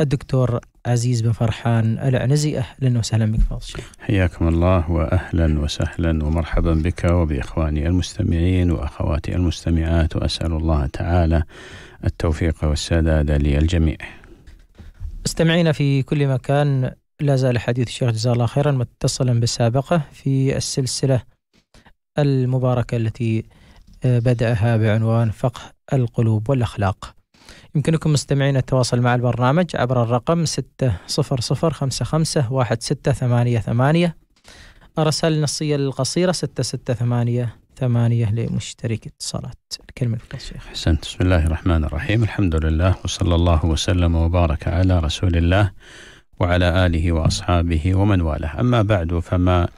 الدكتور عزيز بن فرحان العنزي اهلا وسهلا بك فاضل حياكم الله واهلا وسهلا ومرحبا بك وباخواني المستمعين واخواتي المستمعات واسال الله تعالى التوفيق والسداد للجميع. مستمعينا في كل مكان لا زال حديث الشيخ جزاه الله خيرا متصلا بالسابقه في السلسله المباركه التي آه، بداها بعنوان فقه القلوب والاخلاق. يمكنكم مستمعين التواصل مع البرنامج عبر الرقم 600551688 الرسالة النصية القصيرة 6688 لمشترك اتصالات الكلمة لك شيخ بسم الله الرحمن الرحيم الحمد لله وصلى الله وسلم وبارك على رسول الله وعلى آله وأصحابه ومن والاه أما بعد فما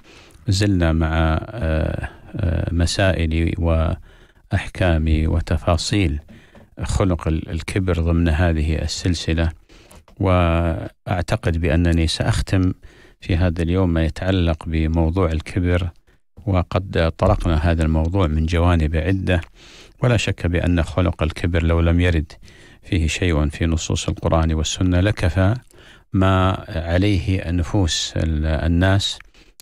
زلنا مع آه، آه، مسائل وأحكام وتفاصيل خلق الكبر ضمن هذه السلسله واعتقد بانني ساختم في هذا اليوم ما يتعلق بموضوع الكبر وقد طرقنا هذا الموضوع من جوانب عده ولا شك بان خلق الكبر لو لم يرد فيه شيء في نصوص القران والسنه لكفى ما عليه نفوس الناس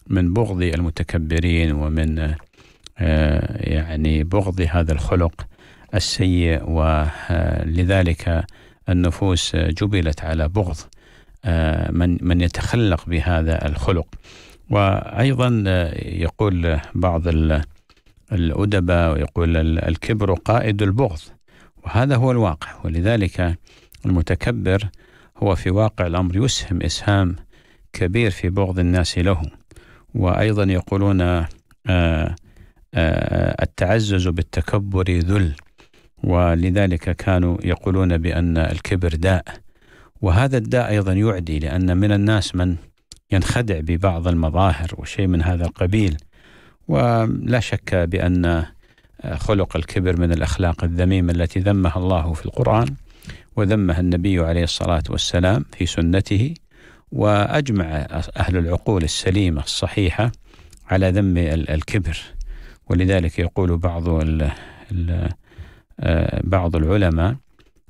من بغض المتكبرين ومن آه، يعني بغض هذا الخلق السيء ولذلك آه، النفوس جبلت على بغض آه، من من يتخلق بهذا الخلق وايضا آه، يقول بعض الادباء ويقول الكبر قائد البغض وهذا هو الواقع ولذلك المتكبر هو في واقع الامر يسهم اسهام كبير في بغض الناس له وايضا يقولون التعزز بالتكبر ذل ولذلك كانوا يقولون بأن الكبر داء وهذا الداء أيضا يعدي لأن من الناس من ينخدع ببعض المظاهر وشيء من هذا القبيل ولا شك بأن خلق الكبر من الأخلاق الذميمة التي ذمها الله في القرآن وذمها النبي عليه الصلاة والسلام في سنته وأجمع أهل العقول السليمة الصحيحة على ذم الكبر ولذلك يقول بعض الـ آه، بعض العلماء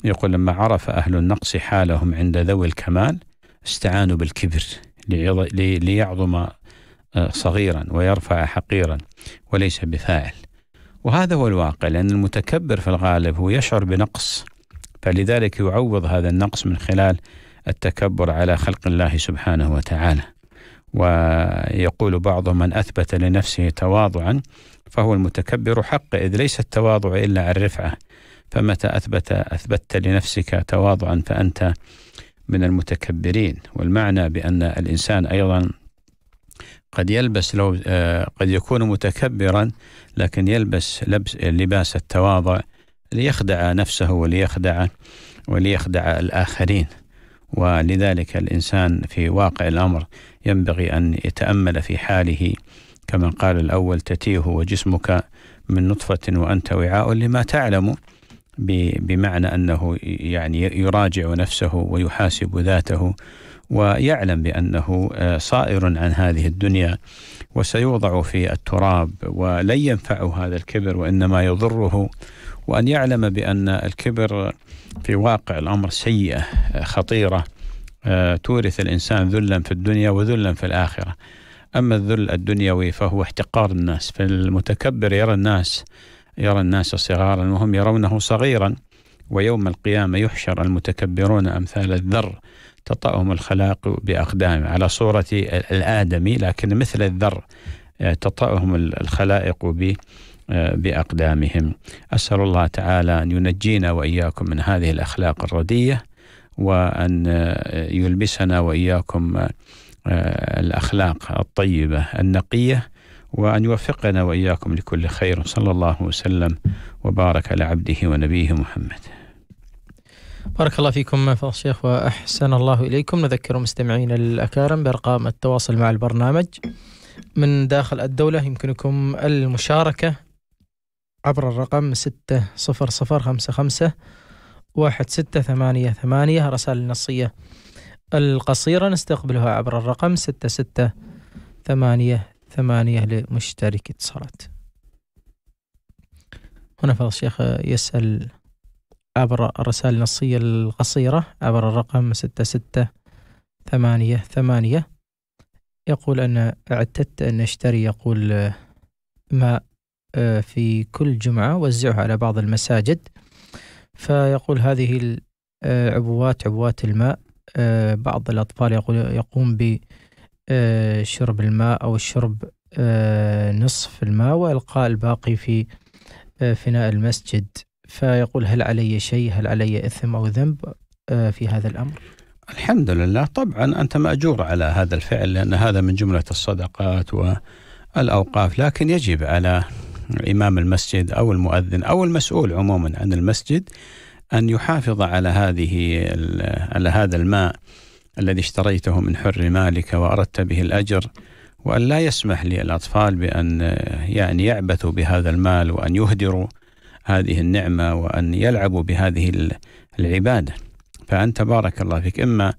يقول لما عرف أهل النقص حالهم عند ذوي الكمال استعانوا بالكبر ليعظم آه، صغيرا ويرفع حقيرا وليس بفاعل وهذا هو الواقع لأن المتكبر في الغالب هو يشعر بنقص فلذلك يعوض هذا النقص من خلال التكبر على خلق الله سبحانه وتعالى ويقول بعض من أثبت لنفسه تواضعا فهو المتكبر حق إذ ليس التواضع إلا عن رفعة فمتى أثبت أثبتت لنفسك تواضعا فأنت من المتكبرين والمعنى بأن الإنسان أيضا قد يلبس لو آه، قد يكون متكبرا لكن يلبس لبس لباس التواضع ليخدع نفسه وليخدع وليخدع الآخرين ولذلك الإنسان في واقع الأمر ينبغي أن يتأمل في حاله كما قال الأول تتيه وجسمك من نطفة وأنت وعاء لما تعلم بمعنى أنه يعني يراجع نفسه ويحاسب ذاته ويعلم بأنه آه، صائر عن هذه الدنيا وسيوضع في التراب ولن ينفعه هذا الكبر وإنما يضره وأن يعلم بأن الكبر في واقع الأمر سيئة آه، خطيرة آه، تورث الإنسان ذلا في الدنيا وذلا في الآخرة أما الذل الدنيوي فهو احتقار الناس فالمتكبر يرى الناس يرى الناس صغارا وهم يرونه صغيرا ويوم القيامة يحشر المتكبرون أمثال الذر تطأهم الخلاق بأقدام على صورة الآدمي لكن مثل الذر آه، تطأهم الخلائق آه، بأقدامهم أسأل الله تعالى أن ينجينا وإياكم من هذه الأخلاق الردية وأن آه، يلبسنا وإياكم آه، الأخلاق الطيبة النقية وأن يوفقنا وإياكم لكل خير صلى الله وسلم وبارك على عبده ونبيه محمد بارك الله فيكم فضل الشيخ وأحسن الله إليكم نذكر مستمعين الأكارم بأرقام التواصل مع البرنامج من داخل الدولة يمكنكم المشاركة عبر الرقم 60055 1688 رسالة نصية القصيرة نستقبلها عبر الرقم ستة ستة ثمانية ثمانية لمشترك اتصالات هنا فضل الشيخ يسأل عبر الرسائل النصية القصيرة عبر الرقم ستة ستة ثمانية ثمانية يقول أن اعتدت أن أشتري يقول ماء آه، في كل جمعة وزعه على بعض المساجد فيقول هذه العبوات آه، عبوات الماء آه، بعض الأطفال يقول يقوم بشرب آه، الماء أو شرب آه، نصف الماء وإلقاء الباقي في فناء المسجد فيقول هل علي شيء هل علي إثم أو ذنب في هذا الأمر الحمد لله طبعا أنت مأجور على هذا الفعل لأن هذا من جملة الصدقات والأوقاف لكن يجب على إمام المسجد أو المؤذن أو المسؤول عموما عن المسجد ان يحافظ على هذه على هذا الماء الذي اشتريته من حر مالك واردت به الاجر وان لا يسمح للاطفال بان يعني يعبثوا بهذا المال وان يهدروا هذه النعمه وان يلعبوا بهذه العباده فانت بارك الله فيك اما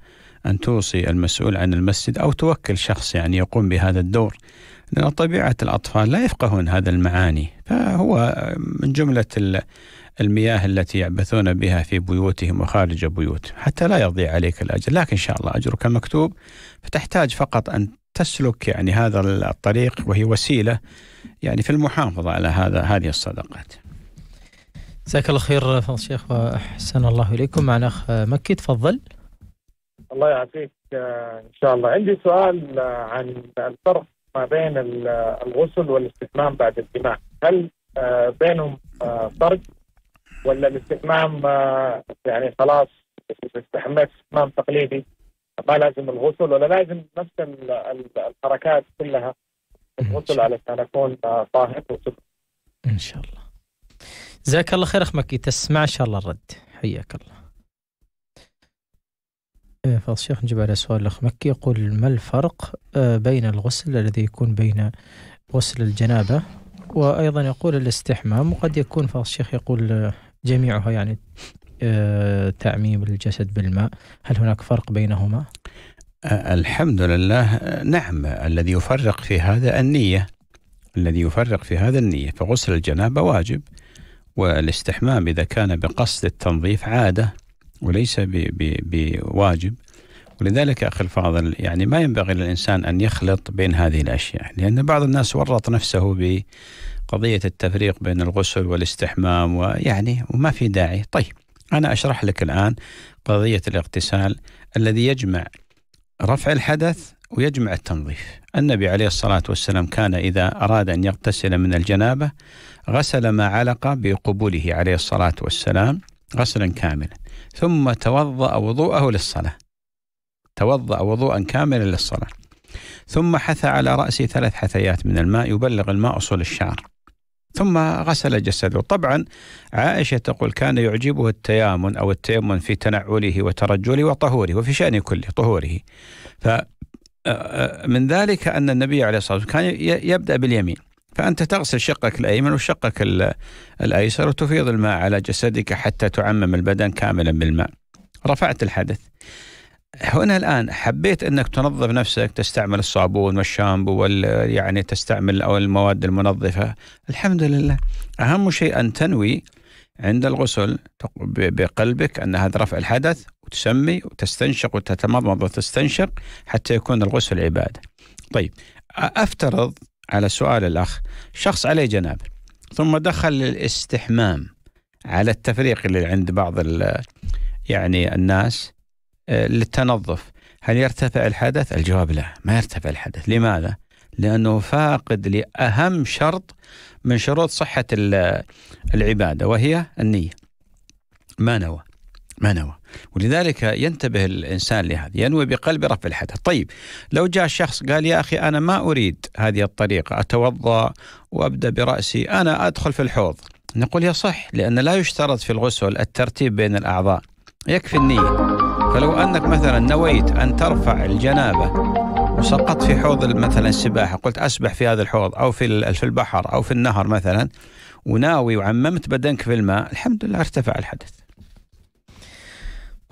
ان توصي المسؤول عن المسجد او توكل شخص يعني يقوم بهذا الدور لأن طبيعة الأطفال لا يفقهون هذا المعاني فهو من جملة المياه التي يعبثون بها في بيوتهم وخارج بيوتهم حتى لا يضيع عليك الأجر لكن إن شاء الله أجرك مكتوب فتحتاج فقط أن تسلك يعني هذا الطريق وهي وسيلة يعني في المحافظة على هذا هذه الصدقات جزاك الله خير فضل الشيخ وأحسن الله إليكم معنا أخ مكي تفضل الله يعافيك إن شاء الله عندي سؤال عن الفرق ما بين الغسل والاستحمام بعد الجماع هل آه، بينهم آه، فرق ولا الاستحمام آه، يعني خلاص استحميت استحمام تقليدي ما لازم الغسل ولا لازم نفس الحركات كلها الغسل علشان اكون آه، طاهر ان شاء الله جزاك الله خير اخ مكي تسمع ان شاء الله الرد حياك الله إيه، فاضل الشيخ نجيب على سؤال الأخ مكي يقول ما الفرق آه، بين الغسل الذي يكون بين غسل الجنابة وأيضا يقول الاستحمام وقد يكون فاضل الشيخ يقول جميعها يعني آه، تعميم الجسد بالماء هل هناك فرق بينهما؟ آه، الحمد لله آه، نعم الذي يفرق في هذا النية الذي يفرق في هذا النية فغسل الجنابة واجب والاستحمام إذا كان بقصد التنظيف عادة وليس بواجب ولذلك أخي الفاضل يعني ما ينبغي للإنسان أن يخلط بين هذه الأشياء لأن بعض الناس ورط نفسه قضية التفريق بين الغسل والاستحمام ويعني وما في داعي طيب أنا أشرح لك الآن قضية الاغتسال الذي يجمع رفع الحدث ويجمع التنظيف النبي عليه الصلاة والسلام كان إذا أراد أن يغتسل من الجنابة غسل ما علق بقبوله عليه الصلاة والسلام غسلا كاملا ثم توضأ وضوءه للصلاة توضأ وضوءا كاملا للصلاة ثم حثى على رأسه ثلاث حثيات من الماء يبلغ الماء أصول الشعر ثم غسل جسده طبعا عائشة تقول كان يعجبه التيامن أو التيمن في تنعله وترجله وطهوره وفي شأنه كله طهوره ف من ذلك أن النبي عليه الصلاة والسلام كان يبدأ باليمين فأنت تغسل شقك الأيمن وشقك الأيسر وتفيض الماء على جسدك حتى تعمم البدن كاملا بالماء رفعت الحدث هنا الان حبيت انك تنظف نفسك تستعمل الصابون والشامبو وال يعني تستعمل او المواد المنظفه الحمد لله اهم شيء ان تنوي عند الغسل بقلبك ان هذا رفع الحدث وتسمي وتستنشق وتتمضمض وتستنشق حتى يكون الغسل عباده. طيب افترض على سؤال الاخ شخص عليه جناب ثم دخل للاستحمام على التفريق اللي عند بعض يعني الناس آه، للتنظف هل يرتفع الحدث؟ الجواب لا ما يرتفع الحدث لماذا؟ لأنه فاقد لأهم شرط من شروط صحة العبادة وهي النية ما نوى ما نوى ولذلك ينتبه الإنسان لهذا ينوي بقلبه رفع الحدث طيب لو جاء شخص قال يا أخي أنا ما أريد هذه الطريقة أتوضأ وأبدأ برأسي أنا أدخل في الحوض نقول يصح لأن لا يشترط في الغسل الترتيب بين الأعضاء يكفي النية فلو أنك مثلا نويت أن ترفع الجنابة وسقطت في حوض مثلا السباحة قلت أسبح في هذا الحوض أو في في البحر أو في النهر مثلا وناوي وعممت بدنك في الماء الحمد لله ارتفع الحدث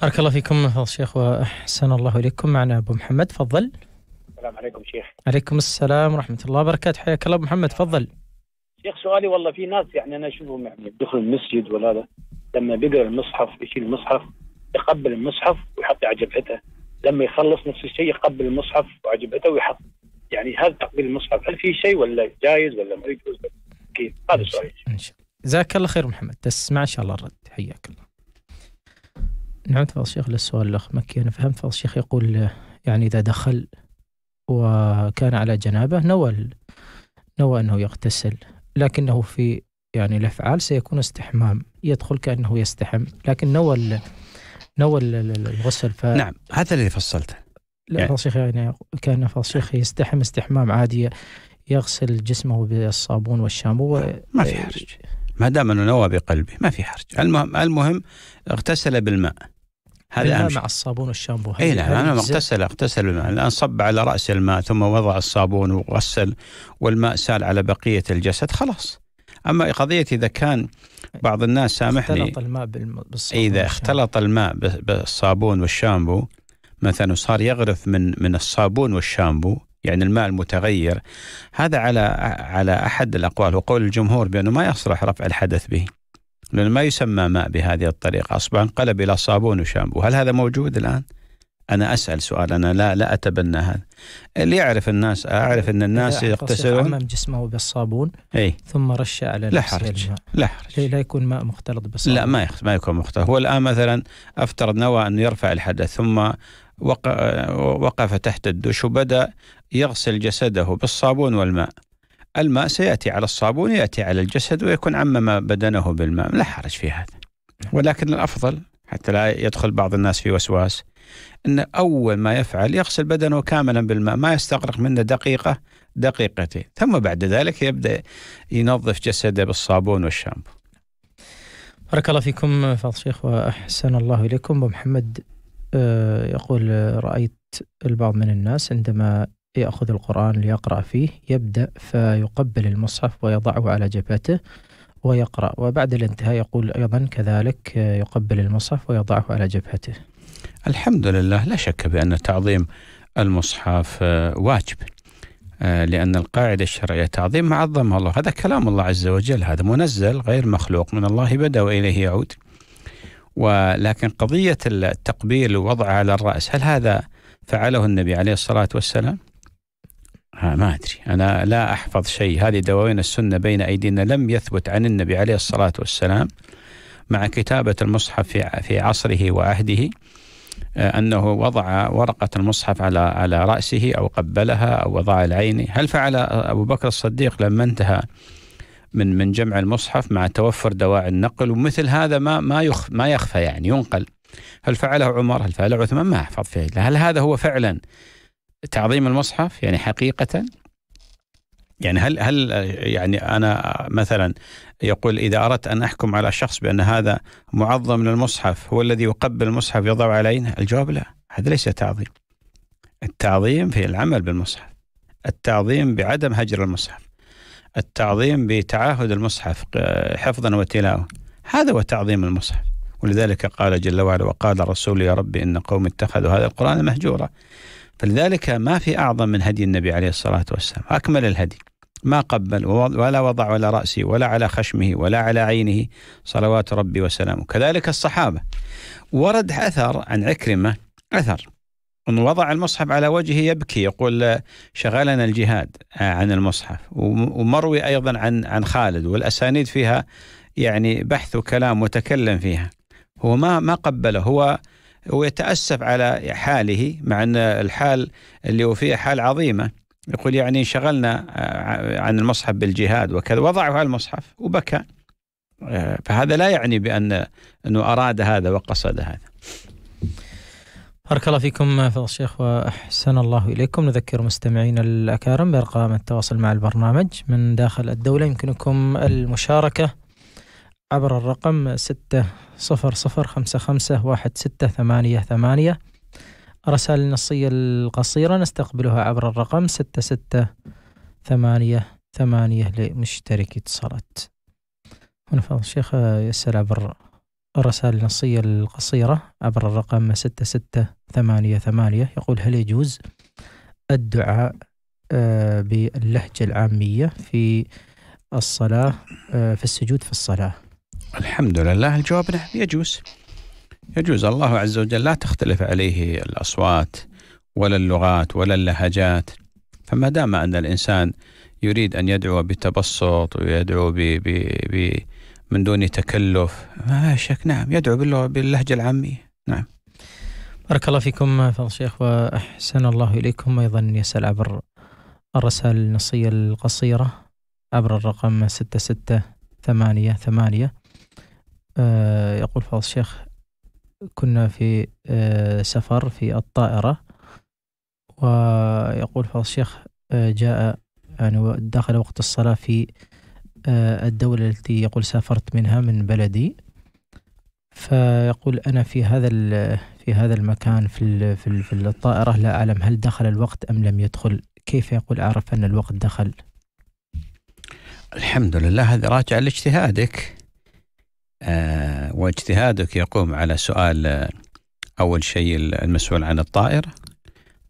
بارك الله فيكم فضل الشيخ وأحسن الله إليكم معنا أبو محمد تفضل السلام عليكم شيخ عليكم السلام ورحمة الله وبركاته حياك الله أبو محمد تفضل شيخ سؤالي والله في ناس يعني أنا أشوفهم يعني يدخلوا المسجد ولا لا لما بيقرأ المصحف يشيل المصحف يقبل المصحف ويحط على جبهته لما يخلص نفس الشيء يقبل المصحف على جبهته ويحط يعني هذا تقبيل المصحف هل في شيء ولا جايز ولا ما يجوز كيف هذا السؤال ان شاء الله جزاك الله خير محمد تسمع ان شاء الله الرد حياك الله نعم فضل الشيخ للسؤال الاخ مكي انا فهمت فضل الشيخ يقول يعني اذا دخل وكان على جنابه نوى نوى انه يغتسل لكنه في يعني الافعال سيكون استحمام يدخل كانه يستحم لكن نوى نوى الغسل ف نعم هذا اللي فصلته لا يعني. فصيخ يعني كان فصيخ يستحم استحمام عادي يغسل جسمه بالصابون والشامبو ما في حرج ما دام انه نوى بقلبه ما في حرج المهم المهم اغتسل بالماء هذا اهم مع الصابون والشامبو اي نعم انا اغتسل اغتسل بالماء الان صب على راس الماء ثم وضع الصابون وغسل والماء سال على بقيه الجسد خلاص اما قضيه اذا كان بعض الناس سامحني اختلط الماء بالصابون اذا اختلط الماء بالصابون والشامبو مثلا وصار يغرف من من الصابون والشامبو يعني الماء المتغير هذا على على احد الاقوال وقول الجمهور بانه ما يصلح رفع الحدث به لانه ما يسمى ماء بهذه الطريقه اصبح انقلب الى صابون وشامبو هل هذا موجود الان؟ انا اسال سؤال انا لا لا اتبنى هذا اللي يعرف الناس اعرف ان الناس يغتسلون عمم جسمه بالصابون اي ثم رش على لا حرج لا حرج لا يكون ماء مختلط بالصابون لا ما يخ... ما يكون مختلط هو الان مثلا افترض نوى ان يرفع الحدث ثم وق... وقف تحت الدش وبدا يغسل جسده بالصابون والماء الماء سياتي على الصابون ياتي على الجسد ويكون عمم بدنه بالماء لا حرج في هذا ولكن الافضل حتى لا يدخل بعض الناس في وسواس أن أول ما يفعل يغسل بدنه كاملا بالماء ما يستغرق منه دقيقة دقيقتين ثم بعد ذلك يبدأ ينظف جسده بالصابون والشامبو بارك الله فيكم فاضل شيخ وأحسن الله إليكم محمد آه، يقول رأيت البعض من الناس عندما يأخذ القرآن ليقرأ فيه يبدأ فيقبل المصحف ويضعه على جبهته ويقرأ وبعد الانتهاء يقول أيضا كذلك يقبل المصحف ويضعه على جبهته الحمد لله لا شك بأن تعظيم المصحف آه، واجب آه، لأن القاعدة الشرعية تعظيم ما عظم الله هذا كلام الله عز وجل هذا منزل غير مخلوق من الله بدأ وإليه يعود ولكن قضية التقبيل ووضعه على الرأس هل هذا فعله النبي عليه الصلاة والسلام؟ ما أدري أنا لا أحفظ شيء هذه دواوين السنة بين أيدينا لم يثبت عن النبي عليه الصلاة والسلام مع كتابة المصحف في عصره وعهده آه، أنه وضع ورقة المصحف على على رأسه أو قبلها أو وضع العين هل فعل أبو بكر الصديق لما انتهى من من جمع المصحف مع توفر دواعي النقل ومثل هذا ما ما يخ ما يخفى يعني ينقل هل فعله عمر هل فعله عثمان ما أحفظ فيه هل هذا هو فعلا تعظيم المصحف يعني حقيقة يعني هل هل يعني انا مثلا يقول اذا اردت ان احكم على شخص بان هذا معظم للمصحف هو الذي يقبل المصحف يضع عليه الجواب لا هذا ليس تعظيم التعظيم في العمل بالمصحف التعظيم بعدم هجر المصحف التعظيم بتعاهد المصحف آه، حفظا وتلاوه هذا هو تعظيم المصحف ولذلك قال جل وعلا وقال الرسول يا ربي ان قوم اتخذوا هذا القران مهجورا فلذلك ما في أعظم من هدي النبي عليه الصلاة والسلام أكمل الهدي ما قبل ولا وضع على رأسه ولا على خشمه ولا على عينه صلوات ربي وسلامه كذلك الصحابة ورد أثر عن عكرمة أثر أن وضع المصحف على وجهه يبكي يقول شغلنا الجهاد عن المصحف ومروي أيضا عن عن خالد والأسانيد فيها يعني بحث وكلام وتكلم فيها هو ما ما قبله هو ويتأسف على حاله مع أن الحال اللي هو فيه حال عظيمة يقول يعني انشغلنا آه، عن المصحف بالجهاد وكذا وضعه على المصحف وبكى آه، فهذا لا يعني بأن أنه أراد هذا وقصد هذا بارك الله فيكم آه، فضل الشيخ وأحسن الله إليكم نذكر مستمعين الأكارم بأرقام التواصل مع البرنامج من داخل الدولة يمكنكم المشاركة عبر الرقم ستة صفر صفر خمسة خمسة واحد ستة ثمانية ثمانية الرسائل النصية القصيرة نستقبلها عبر الرقم ستة ستة ثمانية ثمانية لمشتركي اتصالات هنا فضل الشيخ يسأل عبر الرسائل النصية القصيرة عبر الرقم ستة ستة ثمانية ثمانية يقول هل يجوز الدعاء آه، باللهجة العامية في الصلاة آه، في السجود في الصلاة الحمد لله الجواب نعم يجوز يجوز الله عز وجل لا تختلف عليه الأصوات ولا اللغات ولا اللهجات فما دام أن الإنسان يريد أن يدعو بتبسط ويدعو ب ب ب من دون تكلف ما شك نعم يدعو باللهجة العامية نعم بارك الله فيكم فضل الشيخ وأحسن الله إليكم أيضا يسأل عبر الرسائل النصية القصيرة عبر الرقم ستة ستة ثمانية ثمانية آه، يقول فاضل الشيخ كنا في آه، سفر في الطائرة ويقول فاضل الشيخ آه، جاء يعني دخل وقت الصلاة في الدولة التي يقول سافرت منها من بلدي فيقول أنا في هذا في هذا المكان في في, في الطائرة لا أعلم هل دخل الوقت أم لم يدخل كيف يقول أعرف أن الوقت دخل الحمد لله هذا راجع لاجتهادك آه، واجتهادك يقوم على سؤال آه، أول شيء المسؤول عن الطائرة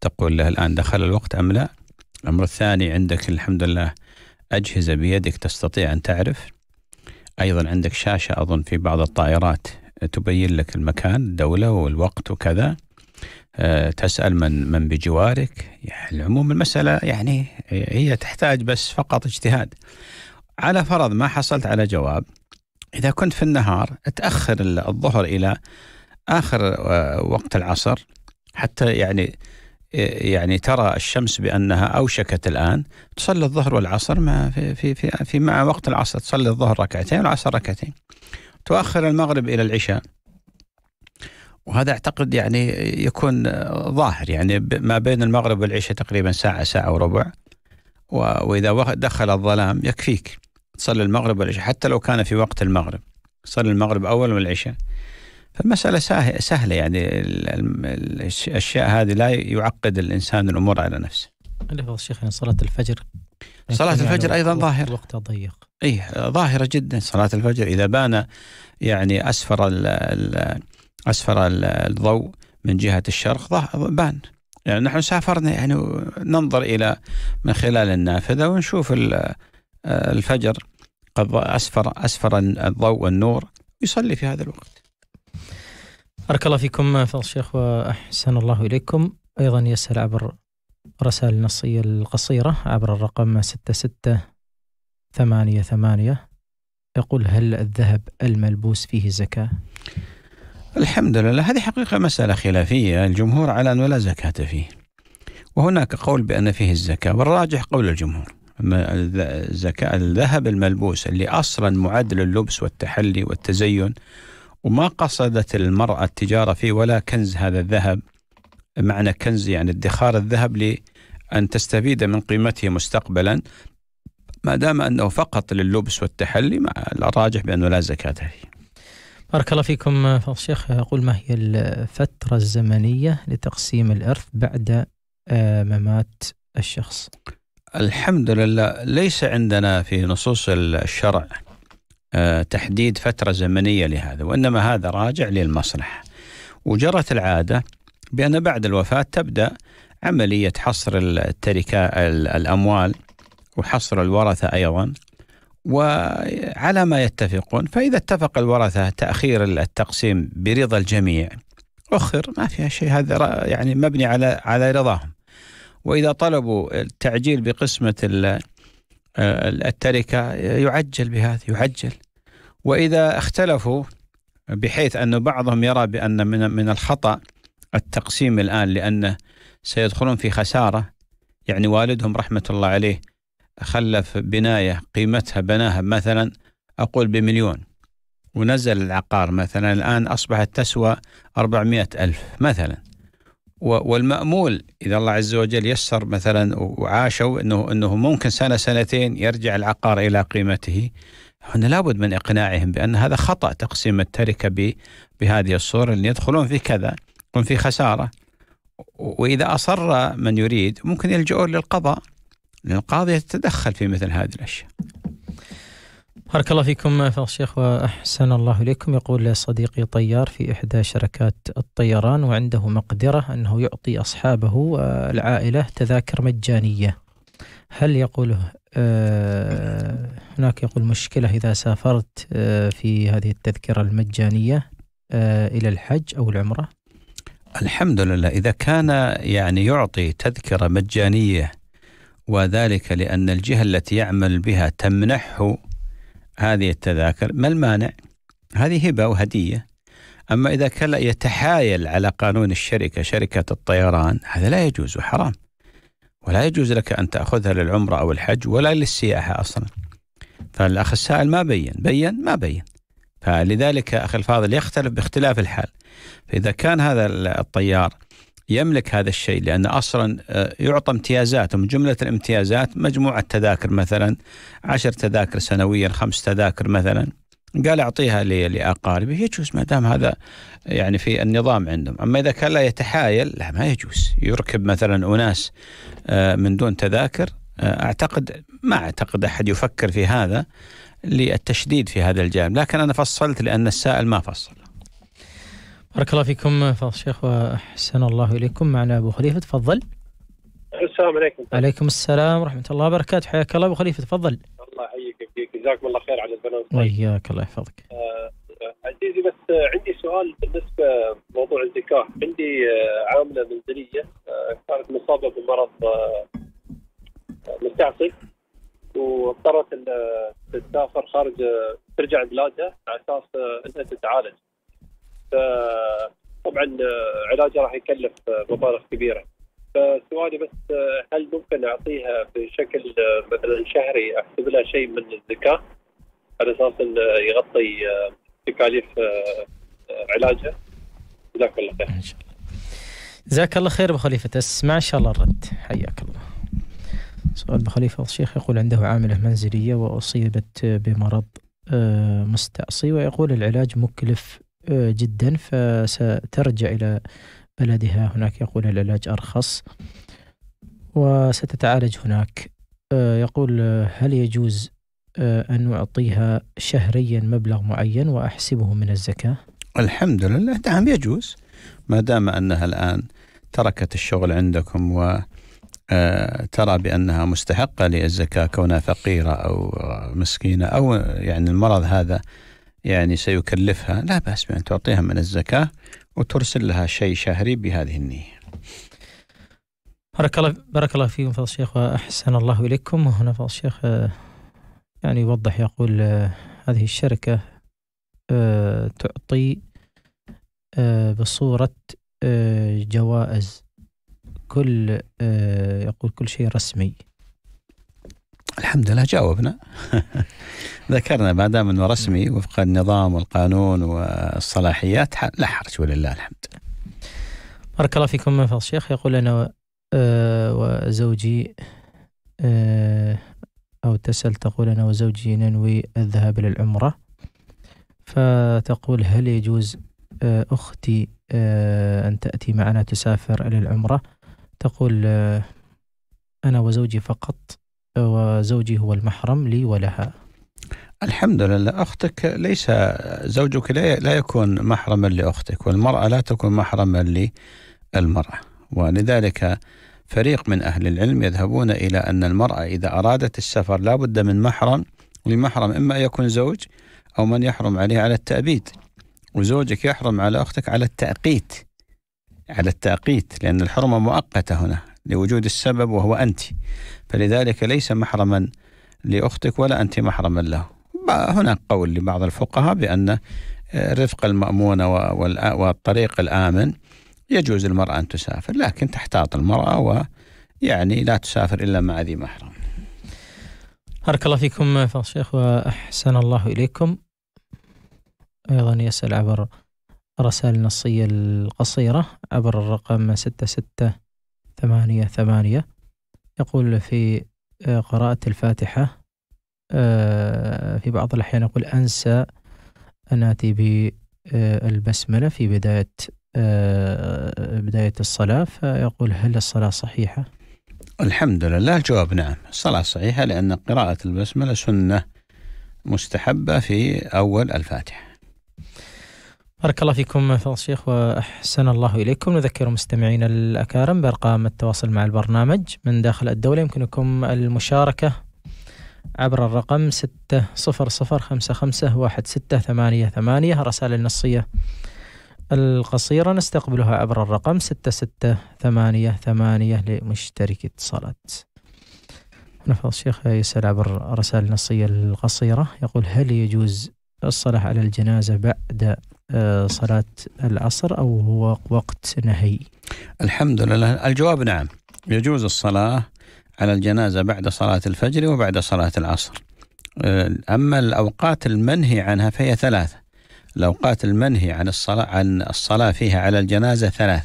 تقول له الآن دخل الوقت أم لا الأمر الثاني عندك الحمد لله أجهزة بيدك تستطيع أن تعرف أيضا عندك شاشة أظن في بعض الطائرات تبين لك المكان الدولة والوقت وكذا آه، تسأل من من بجوارك يعني العموم المسألة يعني هي تحتاج بس فقط اجتهاد على فرض ما حصلت على جواب إذا كنت في النهار تأخر الظهر إلى آخر آه، وقت العصر حتى يعني آه، يعني ترى الشمس بأنها أوشكت الآن تصلي الظهر والعصر ما في في في, في مع وقت العصر تصلي الظهر ركعتين والعصر ركعتين تؤخر المغرب إلى العشاء وهذا أعتقد يعني يكون ظاهر يعني ما بين المغرب والعشاء تقريبا ساعة ساعة وربع وإذا دخل الظلام يكفيك تصلي المغرب والعشاء حتى لو كان في وقت المغرب تصلي المغرب أولا والعشاء فالمسألة سهلة يعني الأشياء هذه لا يعقد الإنسان الأمور على نفسه لفظ شيخنا يعني صلاة الفجر صلاة يعني الفجر أيضا ظاهرة وقتها ضيق أي ظاهرة جدا صلاة الفجر إذا بان يعني أسفر الـ الـ أسفر الـ الضوء من جهة الشرق بان يعني نحن سافرنا يعني ننظر إلى من خلال النافذة ونشوف ال الفجر قد أسفر أسفر الضوء والنور يصلي في هذا الوقت بارك الله فيكم فضل الشيخ وأحسن الله إليكم أيضا يسأل عبر رسائل النصية القصيرة عبر الرقم 6688 يقول هل الذهب الملبوس فيه زكاة؟ الحمد لله هذه حقيقة مسألة خلافية الجمهور على أنه لا زكاة فيه وهناك قول بأن فيه الزكاة والراجح قول الجمهور زكاة الذهب الملبوس اللي أصلا معد للبس والتحلي والتزين وما قصدت المرأة التجارة فيه ولا كنز هذا الذهب معنى كنز يعني ادخار الذهب لأن تستفيد من قيمته مستقبلا ما دام أنه فقط للبس والتحلي الراجح بأنه لا زكاة فيه بارك الله فيكم فضل الشيخ يقول ما هي الفترة الزمنية لتقسيم الإرث بعد آه، ممات الشخص الحمد لله ليس عندنا في نصوص الشرع آه، تحديد فترة زمنية لهذا وإنما هذا راجع للمصلحة وجرت العادة بأن بعد الوفاة تبدأ عملية حصر التركة الأموال وحصر الورثة أيضا وعلى ما يتفقون فإذا اتفق الورثة تأخير التقسيم برضا الجميع أخر ما فيها شيء هذا يعني مبني على على رضاهم وإذا طلبوا التعجيل بقسمة آه، التركة يعجل بهذا يعجل وإذا اختلفوا بحيث أن بعضهم يرى بأن من من الخطأ التقسيم الآن لأنه سيدخلون في خسارة يعني والدهم رحمة الله عليه خلف بناية قيمتها بناها مثلا أقول بمليون ونزل العقار مثلا الآن أصبحت تسوى 400 ألف مثلا والمأمول إذا الله عز وجل يسر مثلا وعاشوا أنه, أنه ممكن سنة سنتين يرجع العقار إلى قيمته هنا لابد من إقناعهم بأن هذا خطأ تقسيم التركة بهذه الصورة أن يدخلون في كذا يكون في خسارة وإذا أصر من يريد ممكن يلجؤون للقضاء لأن القاضي يتدخل في مثل هذه الأشياء بارك الله فيكم فضل الشيخ وأحسن الله إليكم يقول صديقي طيار في إحدى شركات الطيران وعنده مقدرة أنه يعطي أصحابه العائلة تذاكر مجانية هل يقول آه هناك يقول مشكلة إذا سافرت آه، في هذه التذكرة المجانية آه، إلى الحج أو العمرة الحمد لله إذا كان يعني يعطي تذكرة مجانية وذلك لأن الجهة التي يعمل بها تمنحه هذه التذاكر ما المانع؟ هذه هبة وهدية أما إذا كان يتحايل على قانون الشركة شركة الطيران هذا لا يجوز وحرام ولا يجوز لك أن تأخذها للعمرة أو الحج ولا للسياحة أصلا فالأخ السائل ما بين بين ما بين فلذلك أخي الفاضل يختلف باختلاف الحال فإذا كان هذا الطيار يملك هذا الشيء لأن أصلا آه، يعطى امتيازات ومن جملة الامتيازات مجموعة تذاكر مثلا عشر تذاكر سنويا خمس تذاكر مثلا قال أعطيها لأقاربي يجوز ما دام هذا يعني في النظام عندهم أما إذا كان لا يتحايل لا ما يجوز يركب مثلا أناس آه، من دون تذاكر آه، أعتقد ما أعتقد أحد يفكر في هذا للتشديد في هذا الجانب لكن أنا فصلت لأن السائل ما فصل بارك الله فيكم فضل الشيخ واحسن الله اليكم معنا ابو خليفه تفضل. السلام عليكم. عليكم السلام ورحمه الله وبركاته حياك الله ابو خليفه تفضل. الله يحييك فيك جزاكم الله خير على البرنامج. وياك الله يحفظك. آه عزيزي بس عندي سؤال بالنسبه لموضوع الزكاه، عندي آه، عامله منزليه آه، كانت مصابه بمرض آه، مستعصي واضطرت تسافر خارج ترجع بلادها على اساس انها تتعالج. آه، طبعا آه، علاجه راح يكلف آه، مبالغ كبيره فسؤالي بس هل ممكن اعطيها بشكل مثلا شهري احسب لها شيء من الزكاه على اساس انه يغطي تكاليف علاجها جزاك الله خير ان شاء الله جزاك الله خير ابو خليفه تسمع ان شاء الله الرد حياك الله سؤال ابو خليفه الشيخ يقول عنده عامله منزليه واصيبت بمرض مستعصي ويقول العلاج مكلف جدا فسترجع إلى بلدها هناك يقول العلاج أرخص وستتعالج هناك يقول هل يجوز أن أعطيها شهريا مبلغ معين وأحسبه من الزكاة الحمد لله نعم يجوز ما دام أنها الآن تركت الشغل عندكم و آه، ترى بأنها مستحقة للزكاة كونها فقيرة أو مسكينة أو يعني المرض هذا يعني سيكلفها لا بأس بأن تعطيها من الزكاة وترسل لها شيء شهري بهذه النية بارك الله بارك الله فيكم فضل الشيخ واحسن الله اليكم وهنا فضل الشيخ آه، يعني يوضح يقول آه، هذه الشركه آه، تعطي بصوره جوائز كل يقول كل شيء رسمي الحمد لله جاوبنا ذكرنا ما دام انه رسمي وفق النظام والقانون والصلاحيات لا حرج ولله الحمد بارك الله فيكم من فضل الشيخ يقول انا آه، وزوجي آه، او تسأل تقول انا وزوجي ننوي الذهاب للعمرة فتقول هل يجوز آه، اختي ان تأتي معنا تسافر الى العمره تقول انا وزوجي فقط وزوجي هو المحرم لي ولها الحمد لله أختك ليس زوجك لا يكون محرما لأختك والمرأة لا تكون محرما للمرأة ولذلك فريق من أهل العلم يذهبون إلى أن المرأة إذا أرادت السفر لا بد من محرم لمحرم إما يكون زوج أو من يحرم عليه على التأبيد وزوجك يحرم على أختك على التأقيت على التأقيت لأن الحرمة مؤقتة هنا لوجود السبب وهو أنت فلذلك ليس محرما لأختك ولا أنت محرما له هناك قول لبعض الفقهاء بأن آه، رفق المأمونة والطريق الآمن يجوز المرأة أن تسافر لكن تحتاط المرأة ويعني لا تسافر إلا مع ذي محرم بارك الله فيكم فضل الشيخ وأحسن الله إليكم أيضا يسأل عبر رسائل نصية القصيرة عبر الرقم 66 ثمانية ثمانية يقول في آه، قراءة الفاتحة آه، في بعض الأحيان يقول أنسى أن آتي بالبسملة آه، في بداية بداية الصلاة فيقول هل الصلاة صحيحة؟ الحمد لله الجواب نعم الصلاة صحيحة لأن قراءة البسملة سنة مستحبة في أول الفاتحة بارك الله فيكم فضل الشيخ وأحسن الله إليكم نذكر مستمعينا الأكارم بأرقام التواصل مع البرنامج من داخل الدولة يمكنكم المشاركة عبر الرقم ستة صفر صفر خمسة خمسة واحد ستة ثمانية ثمانية الرسائل النصية القصيرة نستقبلها عبر الرقم ستة ستة ثمانية ثمانية لمشتركي اتصالات نفض فضل الشيخ يسأل عبر الرسائل النصية القصيرة يقول هل يجوز الصلاة على الجنازة بعد آه، صلاة العصر أو هو وقت نهي الحمد لله الجواب نعم يجوز الصلاة على الجنازة بعد صلاة الفجر وبعد صلاة العصر آه، أما الأوقات المنهي عنها فهي ثلاثة الأوقات المنهي عن الصلاة عن الصلاة فيها على الجنازة ثلاث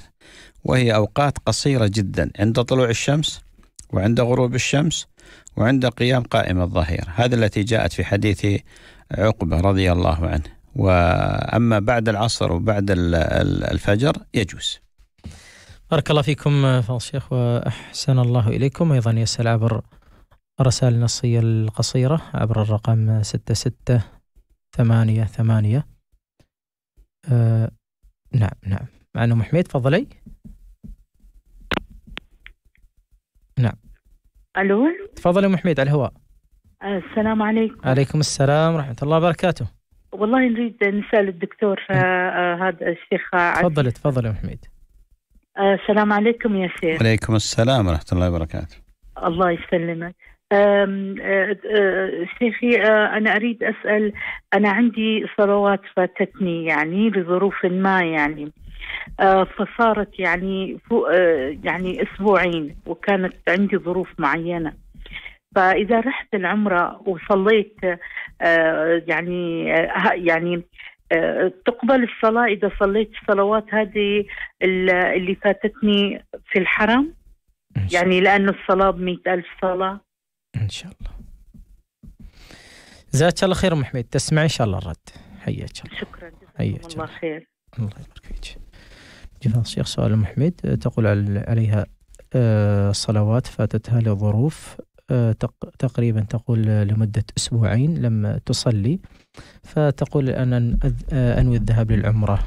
وهي أوقات قصيرة جدا عند طلوع الشمس وعند غروب الشمس وعند قيام قائمة الظهيرة هذا التي جاءت في حديث عقبة رضي الله عنه وأما بعد العصر وبعد الفجر يجوز بارك الله فيكم فضل الشيخ وأحسن الله إليكم أيضا يسأل عبر الرسائل النصية القصيرة عبر الرقم 6688 آه نعم نعم معنا أم حميد تفضلي نعم ألو تفضلي أم حميد على الهواء السلام عليكم عليكم السلام ورحمة الله وبركاته والله نريد نسال الدكتور آه، آه، هذا الشيخ تفضلي تفضلي يا حميد آه، السلام عليكم يا شيخ وعليكم السلام ورحمه الله وبركاته الله يسلمك شيخي أنا أريد أسأل أنا عندي صلوات فاتتني يعني لظروف ما يعني فصارت يعني فوق يعني أسبوعين وكانت عندي ظروف معينة فاذا رحت العمره وصليت آه، يعني آه، يعني آه، تقبل الصلاة إذا صليت الصلوات هذه اللي فاتتني في الحرم يعني لأنه الصلاة ب ألف صلاة إن شاء الله جزاك الله خير أم حميد تسمع إن شاء الله الرد حياك الله شكرا حياك الله خير الله يبارك فيك جفاف الشيخ سؤال أم حميد تقول عليها صلوات فاتتها لظروف آه، تقريبا تقول لمدة أسبوعين لم تصلي فتقول أنا آه، أنوي الذهاب للعمرة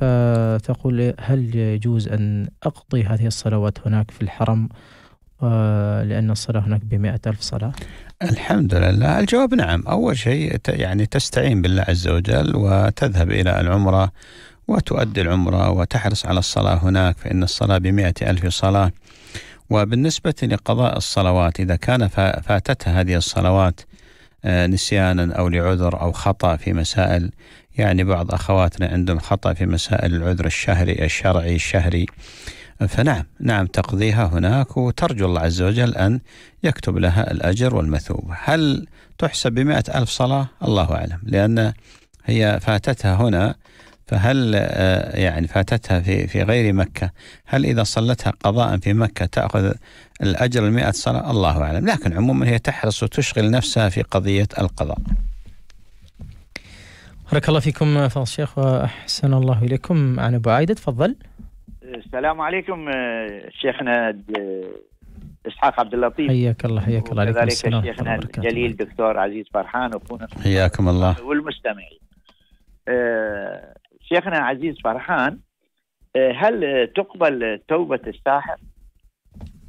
فتقول هل يجوز أن أقضي هذه الصلوات هناك في الحرم آه، لأن الصلاة هناك بمئة ألف صلاة الحمد لله الجواب نعم أول شيء يعني تستعين بالله عز وجل وتذهب إلى العمرة وتؤدي العمرة وتحرص على الصلاة هناك فإن الصلاة بمئة ألف صلاة وبالنسبة لقضاء الصلوات إذا كان فاتتها هذه الصلوات آه، نسيانا أو لعذر أو خطأ في مسائل يعني بعض أخواتنا عندهم خطأ في مسائل العذر الشهري الشرعي الشهري فنعم نعم تقضيها هناك وترجو الله عز وجل أن يكتب لها الأجر والمثوبة هل تحسب بمئة ألف صلاة الله أعلم لأن هي فاتتها هنا فهل آه، يعني فاتتها في في غير مكة هل إذا صلتها قضاء في مكة تأخذ الأجر المئة صلاة الله أعلم لكن عموما هي تحرص وتشغل نفسها في قضية القضاء بارك الله فيكم فضل الشيخ وأحسن الله إليكم عن أبو عايدة تفضل السلام عليكم آه، شيخنا آه، اسحاق عبد اللطيف حياك الله حياك الله عليكم السلام شيخنا الجليل دكتور عزيز فرحان اخونا حياكم الله والمستمعين شيخنا عزيز فرحان آه، هل تقبل توبة الساحر؟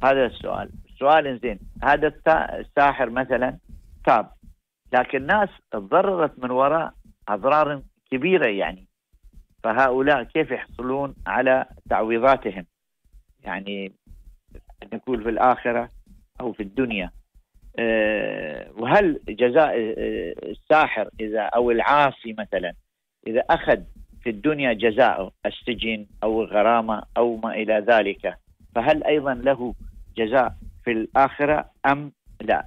هذا السؤال سؤال زين هذا الساحر مثلا تاب لكن الناس تضررت من وراء أضرار كبيرة يعني فهؤلاء كيف يحصلون على تعويضاتهم يعني نقول في الآخرة أو في الدنيا آه، وهل جزاء آه، الساحر إذا أو العاصي مثلا إذا أخذ في الدنيا جزاء السجن أو الغرامة أو ما إلى ذلك فهل أيضا له جزاء في الآخرة أم لا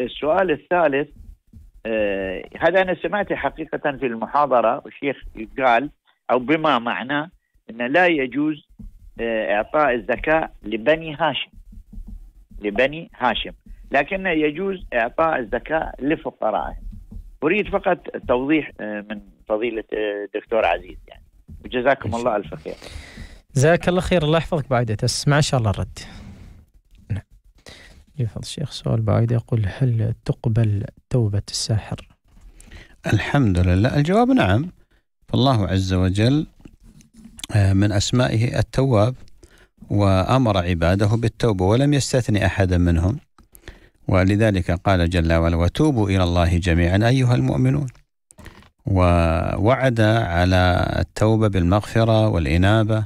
السؤال الثالث آه هذا أنا سمعته حقيقة في المحاضرة والشيخ قال أو بما معناه أن لا يجوز آه إعطاء الزكاة لبني هاشم لبني هاشم لكن يجوز إعطاء الزكاة لفقرائهم أريد فقط توضيح آه من فضيله الدكتور آه، عزيز يعني وجزاكم الله الف خير جزاك الله خير الله يحفظك بعيدة تسمع ان شاء الله الرد نعم. يفضل الشيخ سؤال بعيد يقول هل تقبل توبة الساحر الحمد لله الجواب نعم فالله عز وجل آه، من أسمائه التواب وأمر عباده بالتوبة ولم يستثني أحدا منهم ولذلك قال جل وعلا وتوبوا إلى الله جميعا أيها المؤمنون ووعد على التوبة بالمغفرة والإنابة